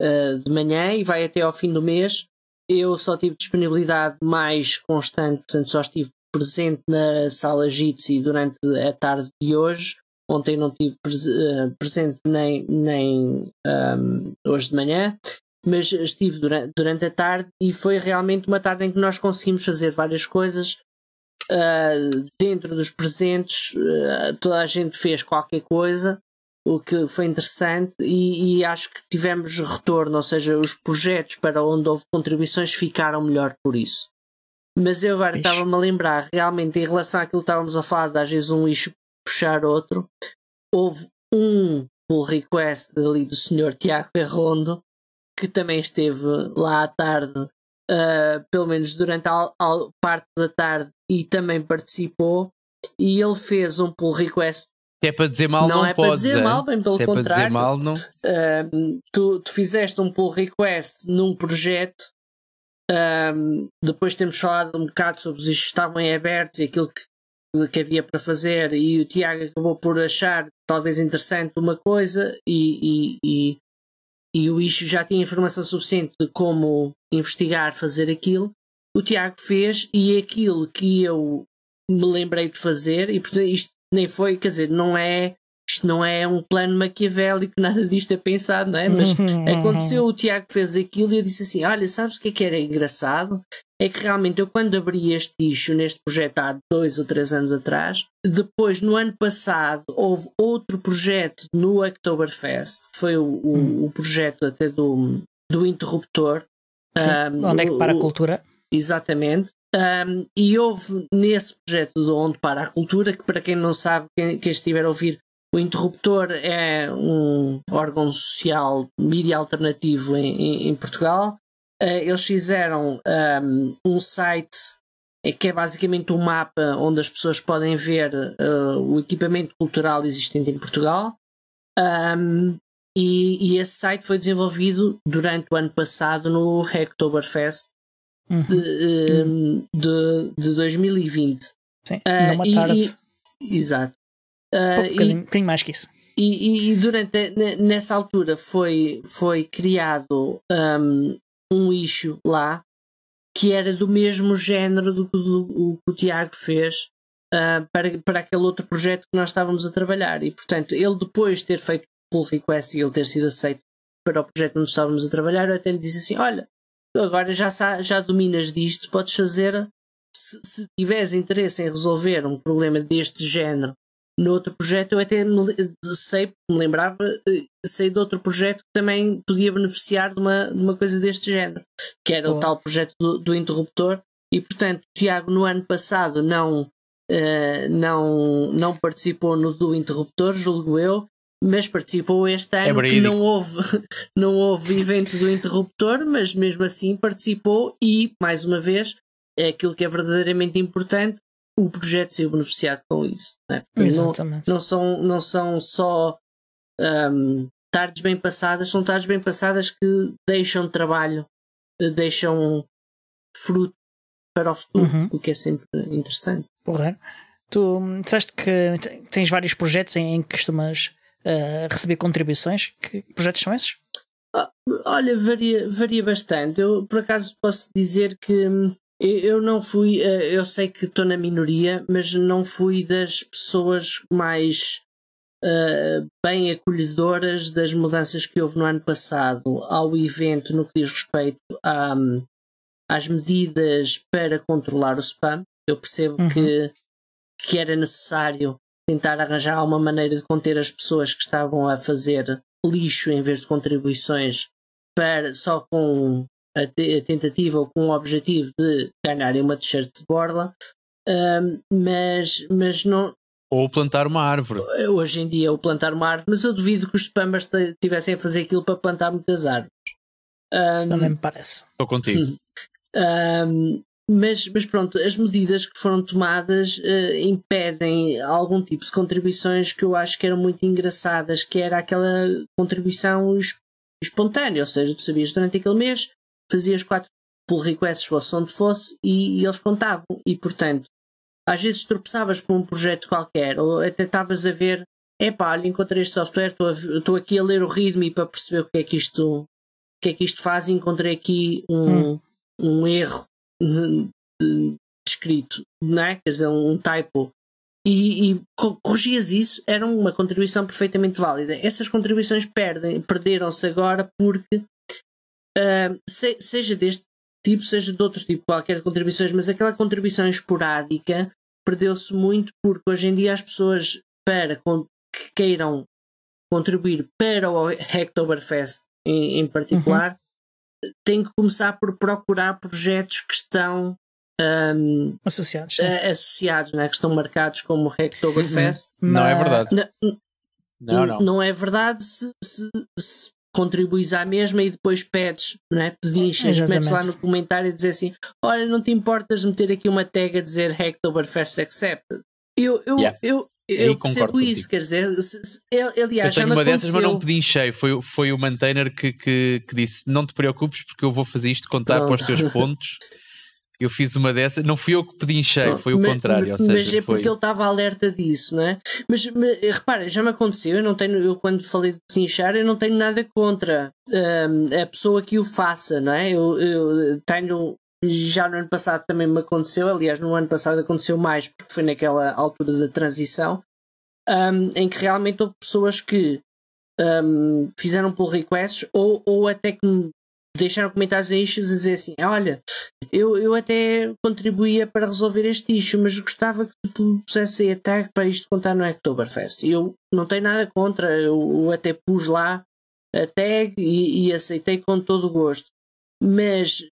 uh, de manhã e vai até ao fim do mês. Eu só tive disponibilidade mais constante, portanto, só estive presente na sala Jitsi durante a tarde de hoje Ontem não tive pres eh, presente nem, nem um, ehm, hoje de manhã, mas estive durante, durante a tarde e foi realmente uma tarde em que nós conseguimos fazer várias coisas. Uh, dentro dos presentes, uh, toda a gente fez qualquer coisa, o que foi interessante, e, e, acho que tivemos retorno, ou seja, os projetos para onde houve contribuições ficaram melhor por isso. Mas eu agora estava-me a lembrar, realmente, em relação àquilo que estávamos a falar, às vezes um lixo puxar outro. Houve um pull request ali do senhor Tiago Garrondo, que também esteve lá à tarde, uh, pelo menos durante a, a, parte da tarde, e também participou. E ele fez um pull request. é para dizer mal, não, não é pode. Para dizer é? mal, bem pelo Se contrário. É para dizer mal, não. Uh, tu, tu fizeste um pull request num projeto um, ah, depois temos falado um bocado sobre os que estavam em aberto e aquilo que que havia para fazer e o Tiago acabou por achar talvez interessante uma coisa e, e, e, e o Ixo já tinha informação suficiente de como investigar, fazer aquilo. O Tiago fez e aquilo que eu me lembrei de fazer, e portanto isto nem foi, quer dizer, não é isto não é um plano maquiavélico, nada disto é pensado, não é? Mas uhum, uhum. aconteceu, o Tiago fez aquilo e eu disse assim: Olha, sabes o que é que era engraçado? é que realmente eu quando abri este eixo neste projeto há dois ou três anos atrás, depois no ano passado houve outro projeto no Oktoberfest, que foi o, o, hum. o projeto até do, do interruptor. Sim, um, onde é que para a cultura? Exatamente. Um, e houve nesse projeto do Onde para a Cultura, que para quem não sabe, quem, quem estiver a ouvir, o interruptor é um órgão social, mídia alternativo em, em, em Portugal, eh, eles fizeram um, ehm, um, site eh, que é basicamente um mapa onde as pessoas podem ver uh, o equipamento cultural existente em Portugal. Um, ehm, e, e, esse site foi desenvolvido durante o ano passado no Hacktoberfest uhum. de, um, ehm, de, de, 2020. Sim, uh, tarde. E, exato. Uh, e, um bocadinho mais que isso. E, e, durante nessa altura foi, foi criado um, um issue lá que era do mesmo género do que o, o Tiago fez uh, para, para aquele outro projeto que nós estávamos a trabalhar. E, portanto, ele depois de ter feito pull request e ele ter sido aceito para o projeto onde estávamos a trabalhar, eu até lhe disse assim: Olha, agora já, já dominas disto, podes fazer. Se, se tiveres interesse em resolver um problema deste género no outro projeto eu até me, sei, me lembrava, eh, sei de outro projeto que também podia beneficiar de uma, de uma coisa deste género, que era Boa. o tal projeto do, do, interruptor. E portanto, Tiago, no ano passado não, uh, não, não participou no do interruptor, julgo eu, mas participou este é ano é que não houve, não houve evento do interruptor, mas mesmo assim participou e, mais uma vez, é aquilo que é verdadeiramente importante o projeto ser beneficiado com isso. Né? Exatamente. Não, não, são, não são só um, tardes bem passadas, são tardes bem passadas que deixam trabalho, eh, deixam fruto para o futuro, uhum. o que é sempre interessante. Porra. Tu hum, disseste que tens vários projetos em, que costumas uh, receber contribuições. Que projetos são esses? Ah, olha, varia, varia bastante. Eu, por acaso, posso dizer que hum, eu não fui, eh, eu sei que estou na minoria, mas não fui das pessoas mais uh, bem acolhedoras das mudanças que houve no ano passado ao evento no que diz respeito à, às medidas para controlar o spam. Eu percebo uhum. que, que era necessário tentar arranjar uma maneira de conter as pessoas que estavam a fazer lixo em vez de contribuições para, só com a, a tentativa ou com o objetivo de ganharem uma t-shirt de borla, mas, mas não. Ou plantar uma árvore. Hoje em dia, ou plantar uma árvore, mas eu duvido que os spammers tivessem a fazer aquilo para plantar muitas árvores. Um, Também me parece. Estou contigo. Um, mas, mas pronto, as medidas que foram tomadas uh, impedem algum tipo de contribuições que eu acho que eram muito engraçadas, que era aquela contribuição espontânea, ou seja, tu sabias durante aquele mês fazias quatro pull requests, fosse onde fosse, e, e eles contavam. E, portanto, às vezes tropeçavas por um projeto qualquer, ou até estavas a ver, epá, olha, encontrei este software, estou aqui a ler o e para perceber o que é que isto, o que é que isto faz, e encontrei aqui um, hum. um erro escrito, não é? Quer dizer, um typo. E, e, corrigias isso, era uma contribuição perfeitamente válida. Essas contribuições perdem, perderam-se agora porque se, seja deste tipo, seja de outro tipo qualquer de contribuições, mas aquela contribuição esporádica perdeu-se muito porque hoje em dia as pessoas para que queiram contribuir para o Hacktoberfest em, em particular uhum. têm que começar por procurar projetos que estão um, associados, associados né? que estão marcados como Hacktoberfest. Uhum. uhum. Não é verdade. Não, não, não. não é verdade se, se, se contribuis à mesma e depois pedes, não é? Pedinchas, metes lá no comentário e dizer assim: Olha, não te importas meter aqui uma tag a dizer Hacktoberfest Accept? Eu, eu, yeah. eu, eu, eu percebo isso, quer dizer, se, se, aliás, eu tenho uma dessas, mas não pedinchei. Foi, foi o maintainer que, que, que, disse: Não te preocupes, porque eu vou fazer isto contar Pronto. para os teus pontos. Eu fiz uma dessa, não fui eu que pedinchei, Bom, foi o mas, contrário. Mas, ou seja, mas é foi... porque ele estava alerta disso, não é? Mas, mas repara, já me aconteceu, eu não tenho, eu quando falei de pedinchar, eu não tenho nada contra um, a pessoa que o faça, não é? Eu, eu tenho. Já no ano passado também me aconteceu, aliás, no ano passado aconteceu mais, porque foi naquela altura da transição, um, em que realmente houve pessoas que um, fizeram pull requests ou, ou até que me deixaram comentários a issues e dizer assim: olha, eu, eu até contribuía para resolver este issue, mas gostava que tu pusesse a tag para isto contar no Oktoberfest. Eu não tenho nada contra, eu, eu até pus lá a tag e, e, aceitei com todo o gosto. Mas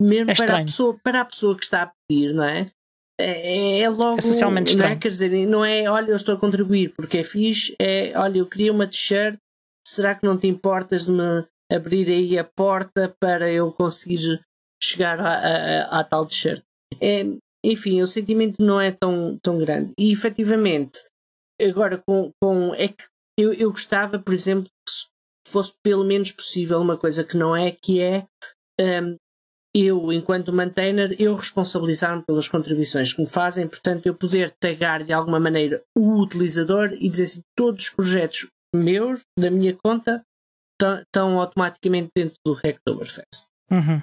mesmo é para, a pessoa, para a pessoa que está a pedir, não é? É, é logo. É socialmente Não é? Quer dizer, não é olha, eu estou a contribuir porque é fixe, é olha, eu queria uma t-shirt, será que não te importas de me abrir aí a porta para eu conseguir chegar a, a, a tal t-shirt. É, enfim, o sentimento não é tão, tão grande. E efetivamente, agora com, com é que eu, eu gostava, por exemplo, que fosse pelo menos possível uma coisa que não é, que é um, eu, enquanto maintainer, eu responsabilizar-me pelas contribuições que me fazem, portanto, eu poder tagar de alguma maneira o utilizador e dizer assim, todos os projetos meus, da minha conta, estão automaticamente dentro do Hacktoberfest. Uhum.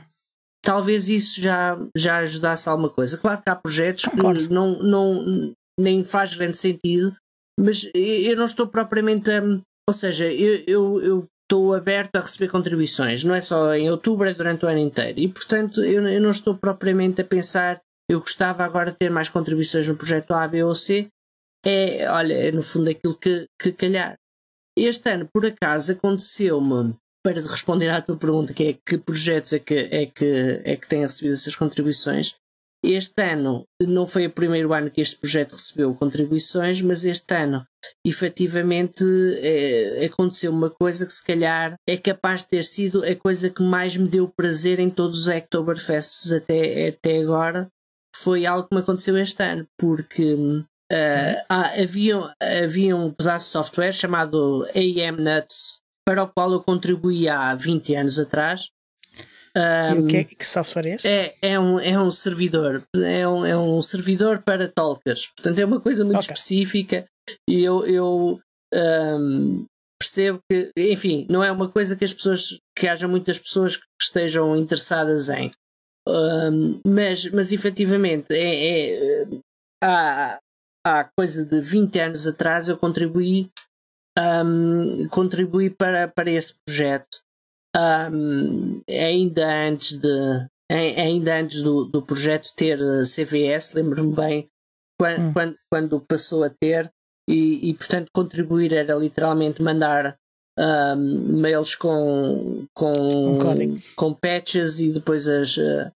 Talvez isso já, já ajudasse alguma coisa. Claro que há projetos Concordo. que não, não, nem faz grande sentido, mas eu não estou propriamente a. Ou seja, eu, eu, eu estou aberto a receber contribuições, não é só em outubro, é durante o ano inteiro. E portanto eu, eu não estou propriamente a pensar, eu gostava agora de ter mais contribuições no projeto A, B ou C. É, olha, é no fundo aquilo que, que calhar. Este ano, por acaso, aconteceu-me, para responder à tua pergunta, que é que projetos é que, é que, é que têm recebido essas contribuições, este ano não foi o primeiro ano que este projeto recebeu contribuições, mas este ano efetivamente é, aconteceu uma coisa que se calhar é capaz de ter sido a coisa que mais me deu prazer em todos os Oktoberfests até, até agora. Foi algo que me aconteceu este ano, porque Uh, havia, havia um pedaço de software chamado AMNuts, para o qual eu contribuí há 20 anos atrás. Um, e o que, é, que software é esse? É, é, um, é um servidor, é um, é um servidor para talkers, portanto é uma coisa muito okay. específica e eu, eu um, percebo que, enfim, não é uma coisa que as pessoas, que haja muitas pessoas que estejam interessadas em. Um, mas, mas efetivamente é, é há, há coisa de 20 anos atrás eu contribuí, um, contribuí para, para esse projeto. Um, ainda antes de ainda antes do, do projeto ter eh, CVS, lembro-me bem hum. quando, hum. quando, quando, passou a ter, e, e portanto contribuir era literalmente mandar um, mails com, com, um com patches e depois as, uh,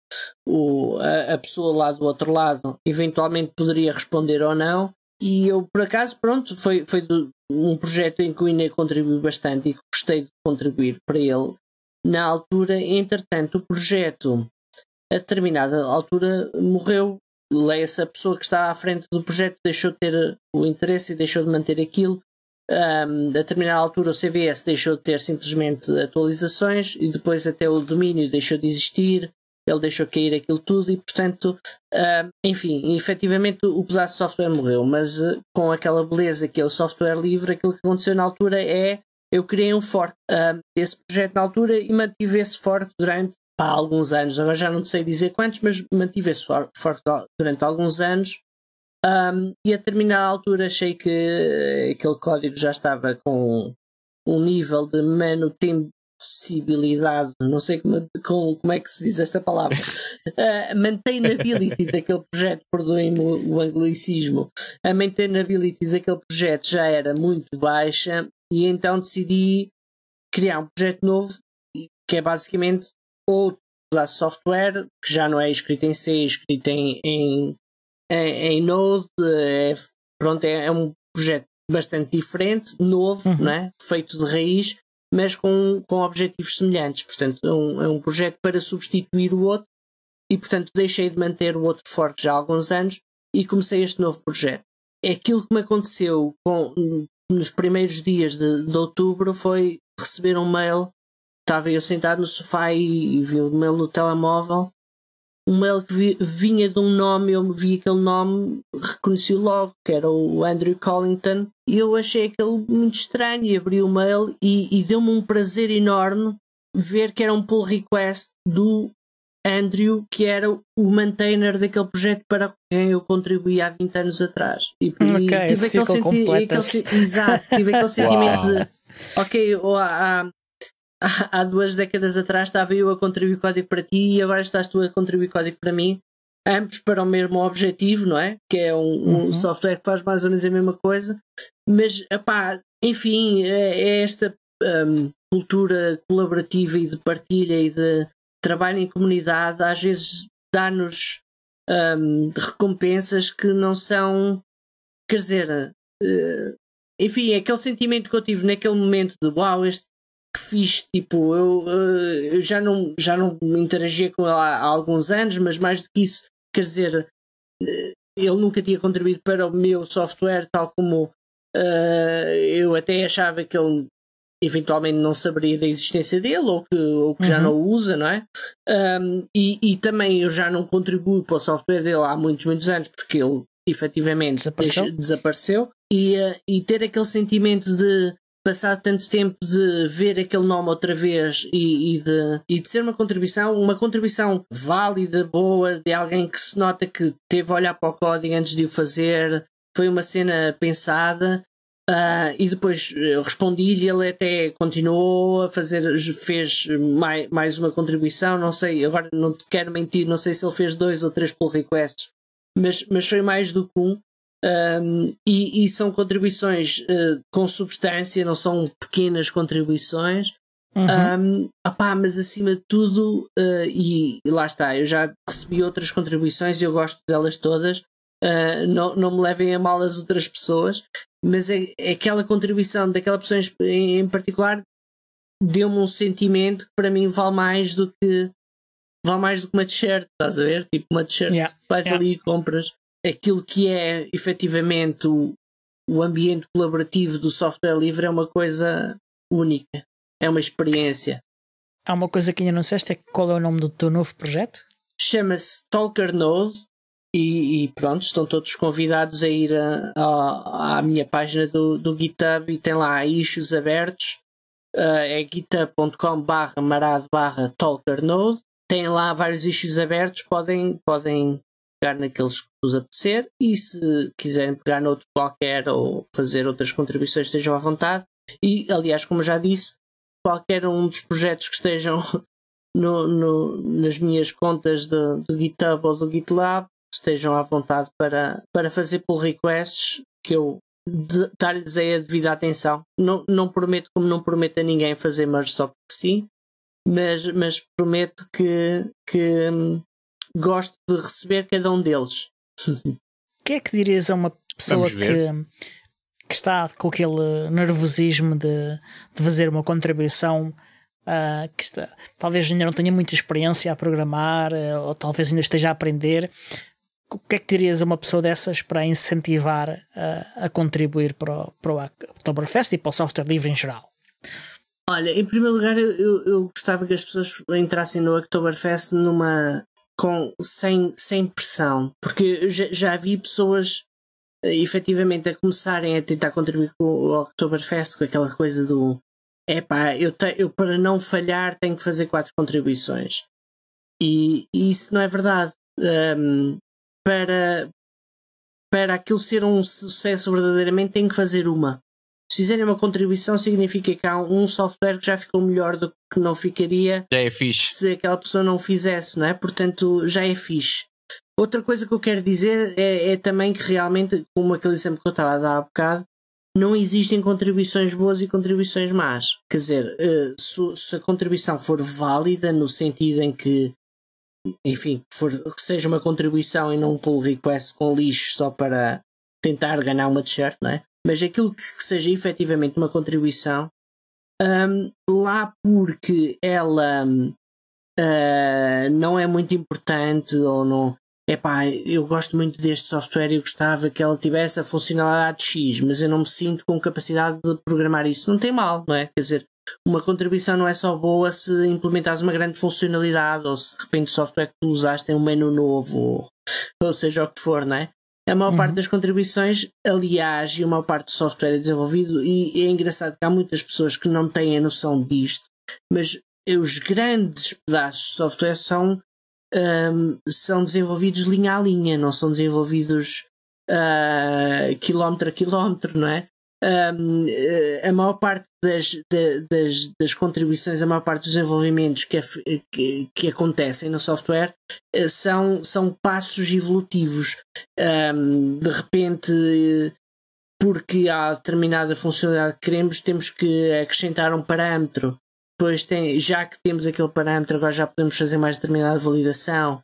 o, a, a, pessoa lá do outro lado eventualmente poderia responder ou não. E eu, por acaso, pronto, foi, foi um projeto em que o INE contribuiu bastante e gostei de contribuir para ele na altura. Entretanto, o projeto, a determinada altura, morreu. Leia-se a pessoa que está à frente do projeto, deixou de ter o interesse e deixou de manter aquilo um, a determinada altura o CVS deixou de ter simplesmente atualizações e depois até o domínio deixou de existir, ele deixou cair aquilo tudo e portanto, um, enfim, efetivamente o pedaço de software morreu, mas uh, com aquela beleza que é o software livre, aquilo que aconteceu na altura é eu criei um forte um, desse projeto na altura e mantive esse forte durante pá, alguns anos, agora já não sei dizer quantos, mas mantive esse forte durante alguns anos um, e a determinada altura achei que eh, aquele código já estava com um nível de manutenabilidade, não sei como, como, é que se diz esta palavra, uh, maintainability daquele projeto, perdoem-me o, o anglicismo, a maintainability daquele projeto já era muito baixa e então decidi criar um projeto novo que é basicamente outro software que já não é escrito em C, é escrito em, em em, é, é em Node, é, pronto, é, é, um projeto bastante diferente, novo, uhum. né? feito de raiz, mas com, com objetivos semelhantes. Portanto, é um, é um projeto para substituir o outro e, portanto, deixei de manter o outro fork já há alguns anos e comecei este novo projeto. É aquilo que me aconteceu com, nos primeiros dias de, de outubro foi receber um mail. Estava eu sentado no sofá e, e vi o mail no telemóvel um mail que vinha de um nome, eu vi aquele nome, reconheci logo, que era o Andrew Collington, e eu achei aquele muito estranho e abri o mail e, e deu-me um prazer enorme ver que era um pull request do Andrew, que era o maintainer daquele projeto para quem eu contribuí há 20 anos atrás. E por okay, tive aquele, senti aquele, exato, tive aquele sentimento de ok, ou há há, duas décadas atrás estava eu a contribuir código para ti e agora estás tu a contribuir código para mim ambos para o mesmo objetivo, não é? Que é um, uhum. um, software que faz mais ou menos a mesma coisa, mas enfim, é, é esta um, cultura colaborativa e de partilha e de trabalho em comunidade às vezes dá-nos um, recompensas que não são, quer dizer, uh, enfim, é aquele sentimento que eu tive naquele momento de uau, wow, este que fiz, tipo, eu, eh, eu já, não, já não interagia com ele há, há, alguns anos, mas mais do que isso, quer dizer, eh, ele nunca tinha contribuído para o meu software, tal como uh, eu até achava que ele eventualmente não saberia da existência dele ou que, ou que uhum. já não o usa, não é? Um, e, e também eu já não contribuo para o software dele há muitos, muitos anos, porque ele efetivamente desapareceu, desapareceu. E, e ter aquele sentimento de passado tanto tempo de ver aquele nome outra vez e, e, de, e de ser uma contribuição, uma contribuição válida, boa, de alguém que se nota que teve a olhar para o código antes de o fazer, foi uma cena pensada. Uh, e depois respondi-lhe, ele até continuou a fazer, fez mais, mais uma contribuição, não sei, agora não quero mentir, não sei se ele fez dois ou três pull requests, mas, mas foi mais do que um. Um, e, e, são contribuições uh, com substância, não são pequenas contribuições. Uhum. Um, opá, mas acima de tudo, uh, eh, e, e, lá está, eu já recebi outras contribuições e eu gosto delas todas. Uh, não, não me levem a mal as outras pessoas, mas é, é aquela contribuição daquela pessoa em, em particular deu-me um sentimento que para mim vale mais do que vale mais do que uma t-shirt, estás a ver? Tipo, uma t-shirt yeah. vais yeah. ali e compras aquilo que é efetivamente o, o ambiente colaborativo do software livre é uma coisa única, é uma experiência. Há uma coisa que ainda não disseste, é qual é o nome do teu novo projeto? Chama-se Talker Node e, e, pronto, estão todos convidados a ir a, a, à minha página do, do GitHub e tem lá issues abertos. Uh, é github.com barra marado barra talkernode. Tem lá vários issues abertos, podem, podem pegar naqueles que vos apetecer e se quiserem pegar noutro qualquer ou fazer outras contribuições, estejam à vontade. E, aliás, como já disse, qualquer um dos projetos que estejam no, no, nas minhas contas de, do GitHub ou do GitLab, estejam à vontade para, para fazer pull requests que eu dar-lhes a devida atenção. Não, não prometo, como não prometo a ninguém fazer merge só porque sim, mas, mas prometo que, que hum, gosto de receber cada um deles. O que é que dirias a uma pessoa que, que está com aquele nervosismo de, de fazer uma contribuição? Uh, que está, talvez ainda não tenha muita experiência a programar uh, ou talvez ainda esteja a aprender. O que é que dirias a uma pessoa dessas para incentivar uh, a contribuir para o, para o Oktoberfest e para o software livre em geral? Olha, em primeiro lugar, eu, eu, eu gostava que as pessoas entrassem no Oktoberfest numa, com, sem, sem pressão, porque já, já vi pessoas eh, efetivamente a começarem a tentar contribuir com o Oktoberfest, com aquela coisa do epá, eu, te, eu para não falhar tenho que fazer quatro contribuições. E, e isso não é verdade. Um, para, para aquilo ser um sucesso verdadeiramente tem que fazer uma se fizerem uma contribuição, significa que há um software que já ficou melhor do que não ficaria já é fixe. se aquela pessoa não fizesse, não é? Portanto, já é fixe. Outra coisa que eu quero dizer é, é também que realmente, como aquele exemplo que eu estava a dar há bocado, não existem contribuições boas e contribuições más. Quer dizer, eh, se a contribuição for válida, no sentido em que, enfim, for, que seja uma contribuição e não um pull request com lixo só para tentar ganhar uma t-shirt, não é? mas aquilo que seja efetivamente uma contribuição, um, lá porque ela uh, não é muito importante ou não. é pá, eu gosto muito deste software e gostava que ela tivesse a funcionalidade X, mas eu não me sinto com capacidade de programar isso. Não tem mal, não é? Quer dizer, uma contribuição não é só boa se implementares uma grande funcionalidade ou se de repente o software que tu usaste tem é um menu novo ou, ou seja o que for, não é? A maior uhum. parte das contribuições, aliás, e a maior parte do software é desenvolvido, e é engraçado que há muitas pessoas que não têm a noção disto, mas os grandes pedaços de software são, um, são desenvolvidos linha a linha, não são desenvolvidos uh, quilómetro a quilómetro, não é? um, eh, a maior parte das, das, das, contribuições, a maior parte dos desenvolvimentos que, é que, que acontecem no software eh, são, são passos evolutivos. Um, de repente, porque há determinada funcionalidade que queremos, temos que acrescentar um parâmetro. Depois tem, já que temos aquele parâmetro, agora já podemos fazer mais determinada validação,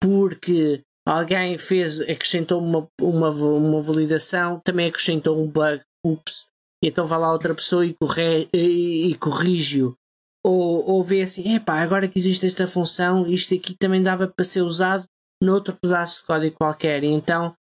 porque alguém fez, acrescentou uma, uma, uma validação, também acrescentou um bug ups, e então vai lá outra pessoa e, corre, e, e corrige-o. Ou, ou vê assim, epá, agora que existe esta função, isto aqui também dava para ser usado noutro pedaço de código qualquer. E então,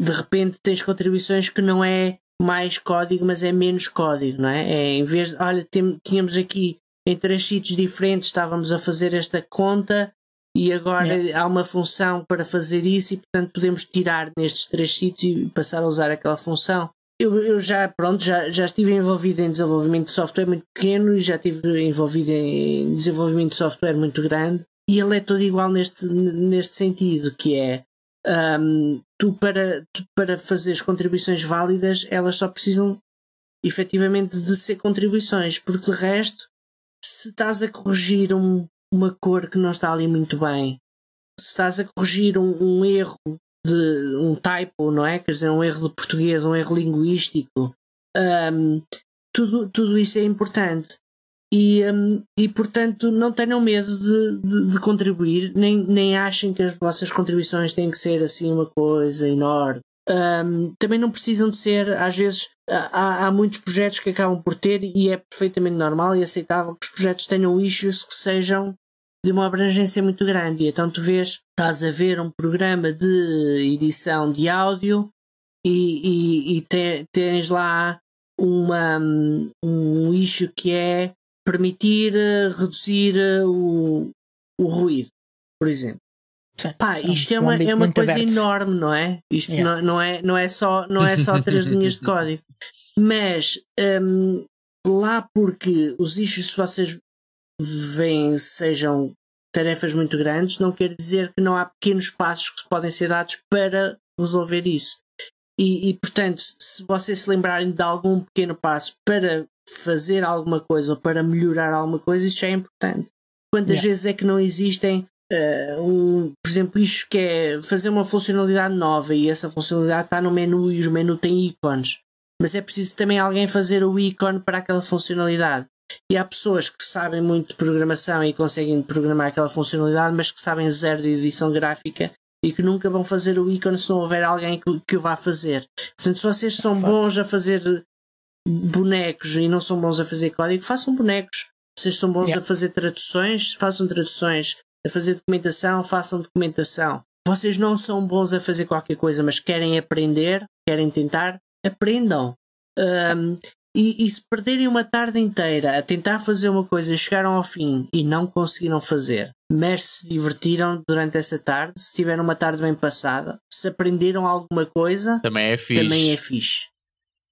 de repente, tens contribuições que não é mais código, mas é menos código, não é? é em vez de, olha, tem, tínhamos aqui em três sítios diferentes, estávamos a fazer esta conta e agora é. há uma função para fazer isso e, portanto, podemos tirar nestes três sítios e passar a usar aquela função eu, eu, já, pronto, já, já estive envolvido em desenvolvimento de software muito pequeno e já estive envolvido em desenvolvimento de software muito grande e ele é todo igual neste, neste sentido, que é um, tu, para, tu para as contribuições válidas, elas só precisam efetivamente de ser contribuições, porque de resto, se estás a corrigir um, uma cor que não está ali muito bem, se estás a corrigir um, um erro de um typo, não é? Quer dizer, um erro de português, um erro linguístico. Um, tudo, tudo isso é importante. E, um, e portanto, não tenham medo de, de, de, contribuir, nem, nem achem que as vossas contribuições têm que ser assim uma coisa enorme. Um, também não precisam de ser, às vezes, há, há muitos projetos que acabam por ter, e é perfeitamente normal e aceitável que os projetos tenham issues que sejam de uma abrangência muito grande. então tu vês, estás a ver um programa de edição de áudio e, e, e te, tens lá uma, um eixo que é permitir eh, reduzir eh, o, o ruído, por exemplo. Sim, Pá, isto é uma, é uma coisa aberto. enorme, não é? Isto yeah. não, não, é, não é só, não é só três linhas de código. Mas um, lá porque os eixos, se vocês vêm sejam tarefas muito grandes, não quer dizer que não há pequenos passos que podem ser dados para resolver isso. E, e, portanto, se vocês se lembrarem de algum pequeno passo para fazer alguma coisa ou para melhorar alguma coisa, isso já é importante. Quantas yeah. vezes é que não existem, uh, um, por exemplo, isto que é fazer uma funcionalidade nova e essa funcionalidade está no menu e o menu tem ícones, mas é preciso também alguém fazer o ícone para aquela funcionalidade. E há pessoas que sabem muito de programação e conseguem programar aquela funcionalidade, mas que sabem zero de edição gráfica e que nunca vão fazer o ícone se não houver alguém que, que o vá fazer. Portanto, se vocês são bons a fazer bonecos e não são bons a fazer código, façam bonecos. Se vocês são bons yeah. a fazer traduções, façam traduções. A fazer documentação, façam documentação. Vocês não são bons a fazer qualquer coisa, mas querem aprender, querem tentar, aprendam. Um, e, e, se perderem uma tarde inteira a tentar fazer uma coisa e chegaram ao fim e não conseguiram fazer, mas se divertiram durante essa tarde, se tiveram uma tarde bem passada, se aprenderam alguma coisa, também é fixe. Também é fixe.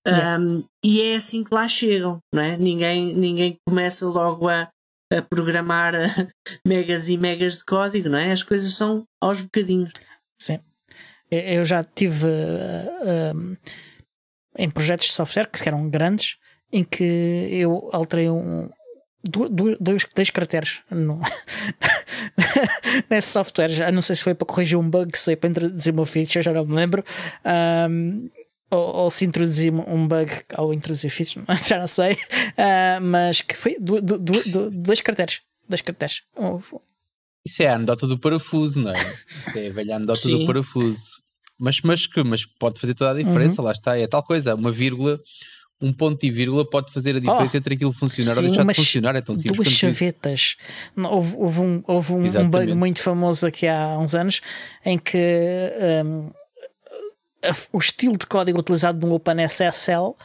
Yeah. Um, e é assim que lá chegam, não é? Ninguém, ninguém começa logo a, a programar megas e megas de código, não é? As coisas são aos bocadinhos. Sim. Eu já tive. Uh, uh, em projetos de software, que eram grandes, em que eu alterei um, dois, dois caracteres no, nesse software. Já não sei se foi para corrigir um bug, se foi para introduzir uma feature, já não me lembro. Um, ou, ou, se introduzir um bug ao introduzir features, já não sei. Uh, mas que foi do, do, do, dois caracteres. Dois caracteres. Um, isso é a anedota do parafuso, não é? Isso é a velha anedota do parafuso mas, mas, que, mas pode fazer toda a diferença, uhum. lá está, é tal coisa, uma vírgula, um ponto e vírgula pode fazer a oh, diferença oh, entre aquilo funcionar sim, ou deixar de funcionar, é tão simples duas chavetas. Houve, houve, um, houve um, um, bug muito famoso aqui há uns anos em que um, o estilo de código utilizado no OpenSSL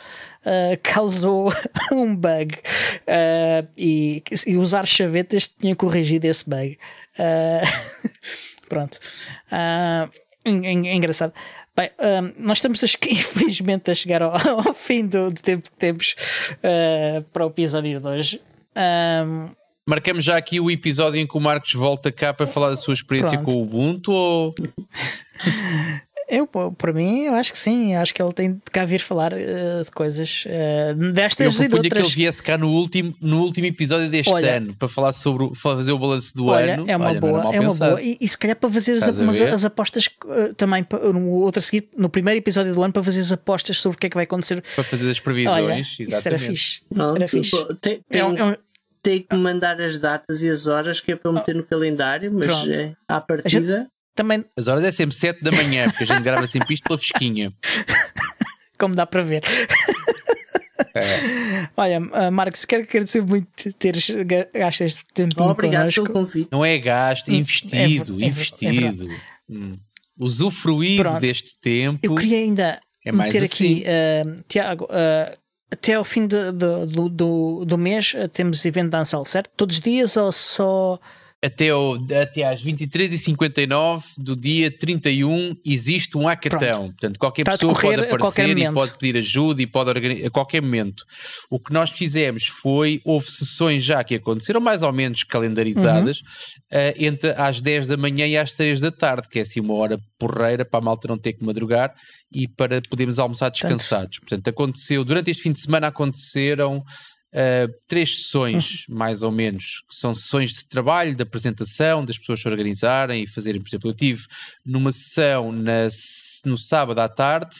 Uh, causou um bug uh, e, e, usar chavetas tinha corrigido esse bug. Uh, pronto. Uh, Hum, é, é, engraçado. Bem, um, nós estamos a, infelizmente a chegar ao, ao fim do, do, tempo que temos uh, para o episódio de hoje. Um, Marcamos já aqui o episódio em que o Marcos volta cá para falar da sua experiência pronto. com o Ubuntu ou. Eu, para mim, eu acho que sim. Acho que ele tem de cá vir falar uh, de coisas uh, destas eu e de outras. que ele viesse cá no último, no último episódio deste olha, ano para falar sobre fazer o balanço do olha, ano. É uma olha, boa, é uma boa. E, e se calhar para fazer as, umas, as apostas uh, também no outro seguir, no primeiro episódio do ano, para fazer as apostas sobre o que é que vai acontecer. Para fazer as previsões. Olha, isso era fixe. Não, era fixe. Tem, tem, é um, é um, tem que mandar as datas e as horas que é para meter no calendário, mas é, à partida também. As horas é sempre 7 da manhã, porque a gente grava sempre isto pela fisquinha. Como dá para ver. É. Olha, ah, Marcos, quero agradecer muito teres gasto este tempo oh, Obrigado connosco. pelo convite. Não é gasto, é hum, é investido, é, é, é investido. Hum. Usufruído Pronto. deste tempo. Eu queria ainda é meter assim. aqui, uh, Tiago, uh, até ao fim do, do, do, do mês ah, temos evento de certo? Todos os dias ou só até, ao, até às 23h59 do dia 31 existe um acatão, Pronto. Portanto, qualquer Está pessoa pode aparecer e pode pedir ajuda e pode organizar a qualquer momento. O que nós fizemos foi, houve sessões já que aconteceram, mais ou menos calendarizadas, uhum. uh, entre às 10 da manhã e às 3 da tarde, que é assim uma hora porreira para a malta não ter que madrugar e para podermos almoçar descansados. Portanto, aconteceu, durante este fim de semana aconteceram uh, três sessões, mais ou menos, que são sessões de trabalho, de apresentação, das pessoas se organizarem e fazerem, por exemplo, eu tive numa sessão na, no sábado à tarde,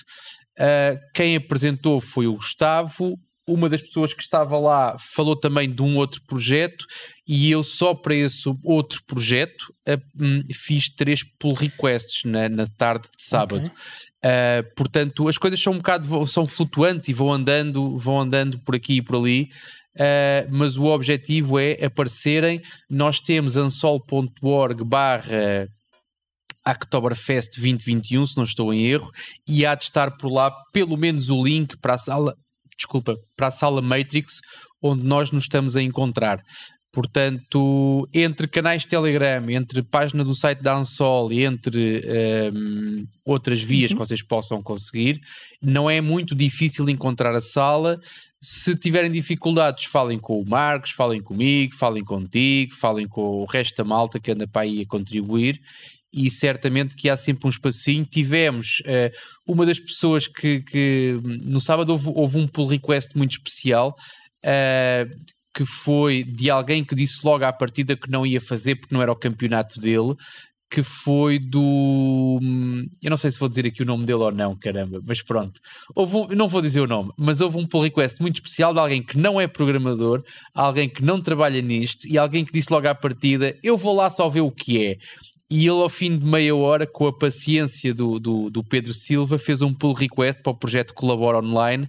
uh, quem apresentou foi o Gustavo uma das pessoas que estava lá falou também de um outro projeto e eu só para esse outro projeto hum, fiz três pull requests na, na tarde de sábado. Okay. Uh, portanto, as coisas são um bocado são flutuantes e vão andando, vão andando por aqui e por ali. Uh, mas o objetivo é aparecerem. Nós temos ansol.org barra Oktoberfest 2021, se não estou em erro, e há de estar por lá pelo menos o link para a sala desculpa, para a sala Matrix onde nós nos estamos a encontrar. Portanto, entre canais de Telegram, entre página do site da Ansol e entre um, ehm, outras vias uhum. que vocês possam conseguir, não é muito difícil encontrar a sala. Se tiverem dificuldades, falem com o Marcos, falem comigo, falem contigo, falem com o resto da malta que anda para aí a contribuir e certamente que há sempre um espacinho. Tivemos uh, uma das pessoas que, que no sábado houve, houve, um pull request muito especial. Uh, que foi de alguém que disse logo à partida que não ia fazer porque não era o campeonato dele, que foi do. Hum, eu não sei se vou dizer aqui o nome dele ou não, caramba, mas pronto. Houve um, não vou dizer o nome, mas houve um pull request muito especial de alguém que não é programador, alguém que não trabalha nisto e alguém que disse logo à partida: Eu vou lá só ver o que é. E ele, ao fim de meia hora, com a paciência do, do, do Pedro Silva, fez um pull request para o projeto Colabora Online.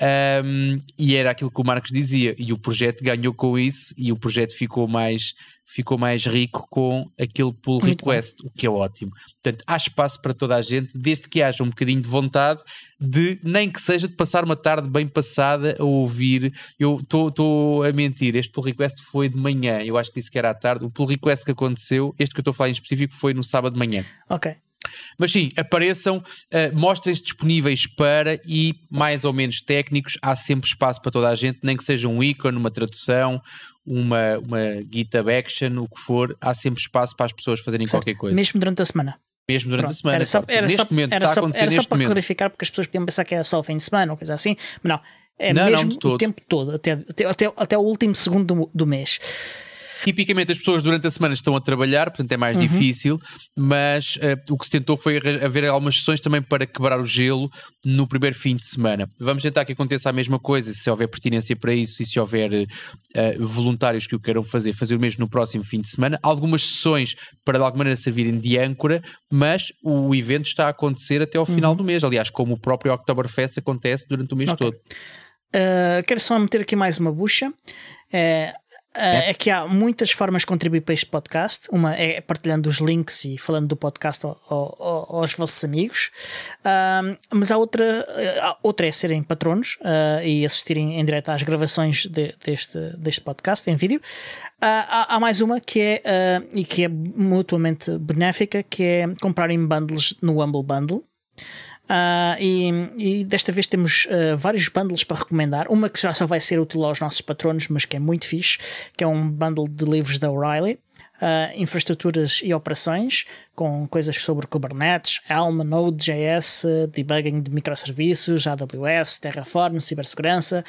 Um, e era aquilo que o Marcos dizia. E o projeto ganhou com isso, e o projeto ficou mais, ficou mais rico com aquele pull request, o que é ótimo. Portanto, há espaço para toda a gente, desde que haja um bocadinho de vontade de nem que seja de passar uma tarde bem passada a ouvir. Eu estou a mentir, este pull request foi de manhã, eu acho que disse que era à tarde. O pull request que aconteceu, este que eu estou a falar em específico, foi no sábado de manhã. Ok. Mas sim, apareçam, uh, mostrem-se disponíveis para e mais ou menos técnicos, há sempre espaço para toda a gente, nem que seja um ícone, uma tradução, uma, uma GitHub Action, o que for, há sempre espaço para as pessoas fazerem certo. qualquer coisa. Mesmo durante a semana mesmo durante Pronto, a semana. Era só, era neste só, momento, era só, era só para momento. clarificar, porque as pessoas podiam pensar que é só o fim de semana ou coisa assim, mas não. É não, mesmo não, o tempo todo, até, até, até, até o último segundo do, do mês. Tipicamente as pessoas durante a semana estão a trabalhar, portanto é mais uhum. difícil, mas uh, o que se tentou foi haver algumas sessões também para quebrar o gelo no primeiro fim de semana. Vamos tentar que aconteça a mesma coisa, se houver pertinência para isso e se houver uh, voluntários que o queiram fazer, fazer o mesmo no próximo fim de semana. Algumas sessões para de alguma maneira servirem de âncora, mas o evento está a acontecer até ao uhum. final do mês, aliás, como o próprio Oktoberfest acontece durante o mês okay. todo. Uh, quero só meter aqui mais uma bucha. É. é. que há muitas formas de contribuir para este podcast. Uma é partilhando os links e falando do podcast ao, ao, aos vossos amigos. mas há outra, eh, outra é serem patronos uh, e assistirem em direto às gravações de, deste, deste podcast em vídeo. Uh, há, há, mais uma que é, uh, e que é mutuamente benéfica, que é comprarem bundles no Humble Bundle. Uh, e, e, desta vez temos uh, vários bundles para recomendar. Uma que já só vai ser útil aos nossos patronos, mas que é muito fixe, que é um bundle de livros da O'Reilly. Uh, infraestruturas e operações, com coisas sobre Kubernetes, Elm, Node.js, debugging de microserviços, AWS, Terraform, cibersegurança,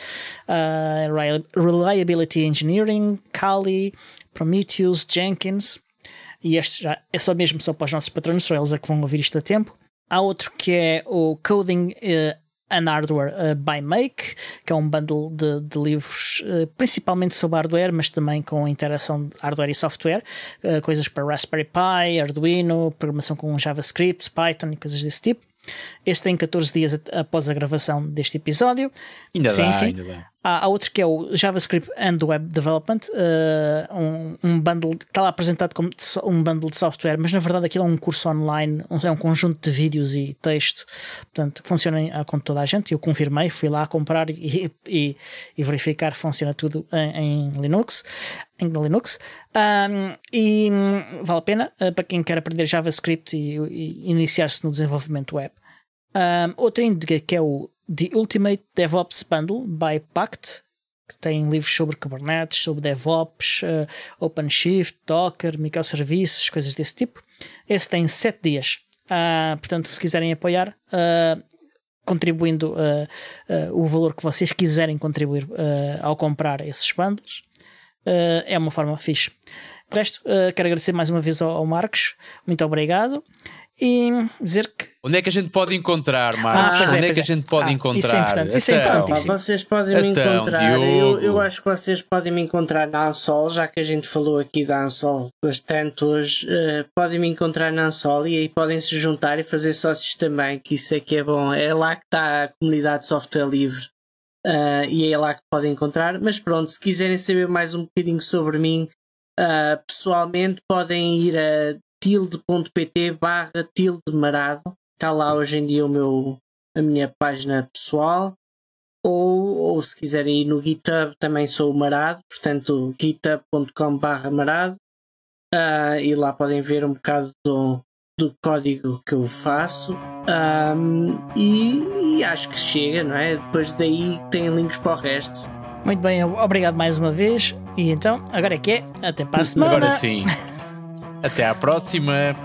Reliability Engineering, Kali, Prometheus, Jenkins. E este já é só mesmo só para os nossos patronos, só eles é que vão ouvir isto a tempo. Há outro que é o Coding eh, and Hardware uh, by Make, que é um bundle de, de livros uh, principalmente sobre hardware, mas também com interação de hardware e software, uh, coisas para Raspberry Pi, Arduino, programação com JavaScript, Python e coisas desse tipo. Este tem 14 dias após a gravação deste episódio. Ainda sim, dá, sim. Ainda dá. Há, há outro que é o JavaScript and Web Development, uh, um, um bundle que está lá apresentado como um bundle de software, mas na verdade aquilo é um curso online, um, é um conjunto de vídeos e texto, portanto funciona eh, com toda a gente. Eu confirmei, fui lá comprar e, e, e verificar, funciona tudo em, em Linux em Linux um, e hum, vale a pena uh, para quem quer aprender JavaScript e, e iniciar-se no desenvolvimento web. Um, outra índica que é o The Ultimate DevOps Bundle by Pact, que tem livros sobre Kubernetes, sobre DevOps, uh, OpenShift, Docker, microserviços, coisas desse tipo. Esse tem 7 dias. Uh, portanto, se quiserem apoiar, uh, contribuindo ah, o valor que vocês quiserem contribuir ao comprar esses bundles, uh, é uma forma fixe. De resto, uh, quero agradecer mais uma vez ao, ao, Marcos, muito obrigado. E dizer que. Onde é que a gente pode encontrar, Marcos? Ah, é, Onde é, é, que a é. gente pode ah, encontrar? Isso é importante. Isso é então, importante ah, vocês podem então, me encontrar. Eu, eu, acho que vocês podem me encontrar na Ansol, já que a gente falou aqui da Ansol bastante hoje. Uh, podem me encontrar na Ansol e aí podem se juntar e fazer sócios também, que isso é que é bom. É lá que está a comunidade de software livre Uh, e é lá que podem encontrar. Mas pronto, se quiserem saber mais um bocadinho sobre mim uh, pessoalmente, podem ir a tilde.pt barra tilde marado. Está lá hoje em dia o meu, a minha página pessoal. Ou, ou se quiserem ir no GitHub, também sou o marado, portanto github.com barra marado. Uh, e lá podem ver um bocado do, do código que eu faço um, e, e, acho que chega, não é? Depois daí tem links para o resto. Muito bem, obrigado mais uma vez e então agora é que é, até para a semana. Agora sim. até à próxima.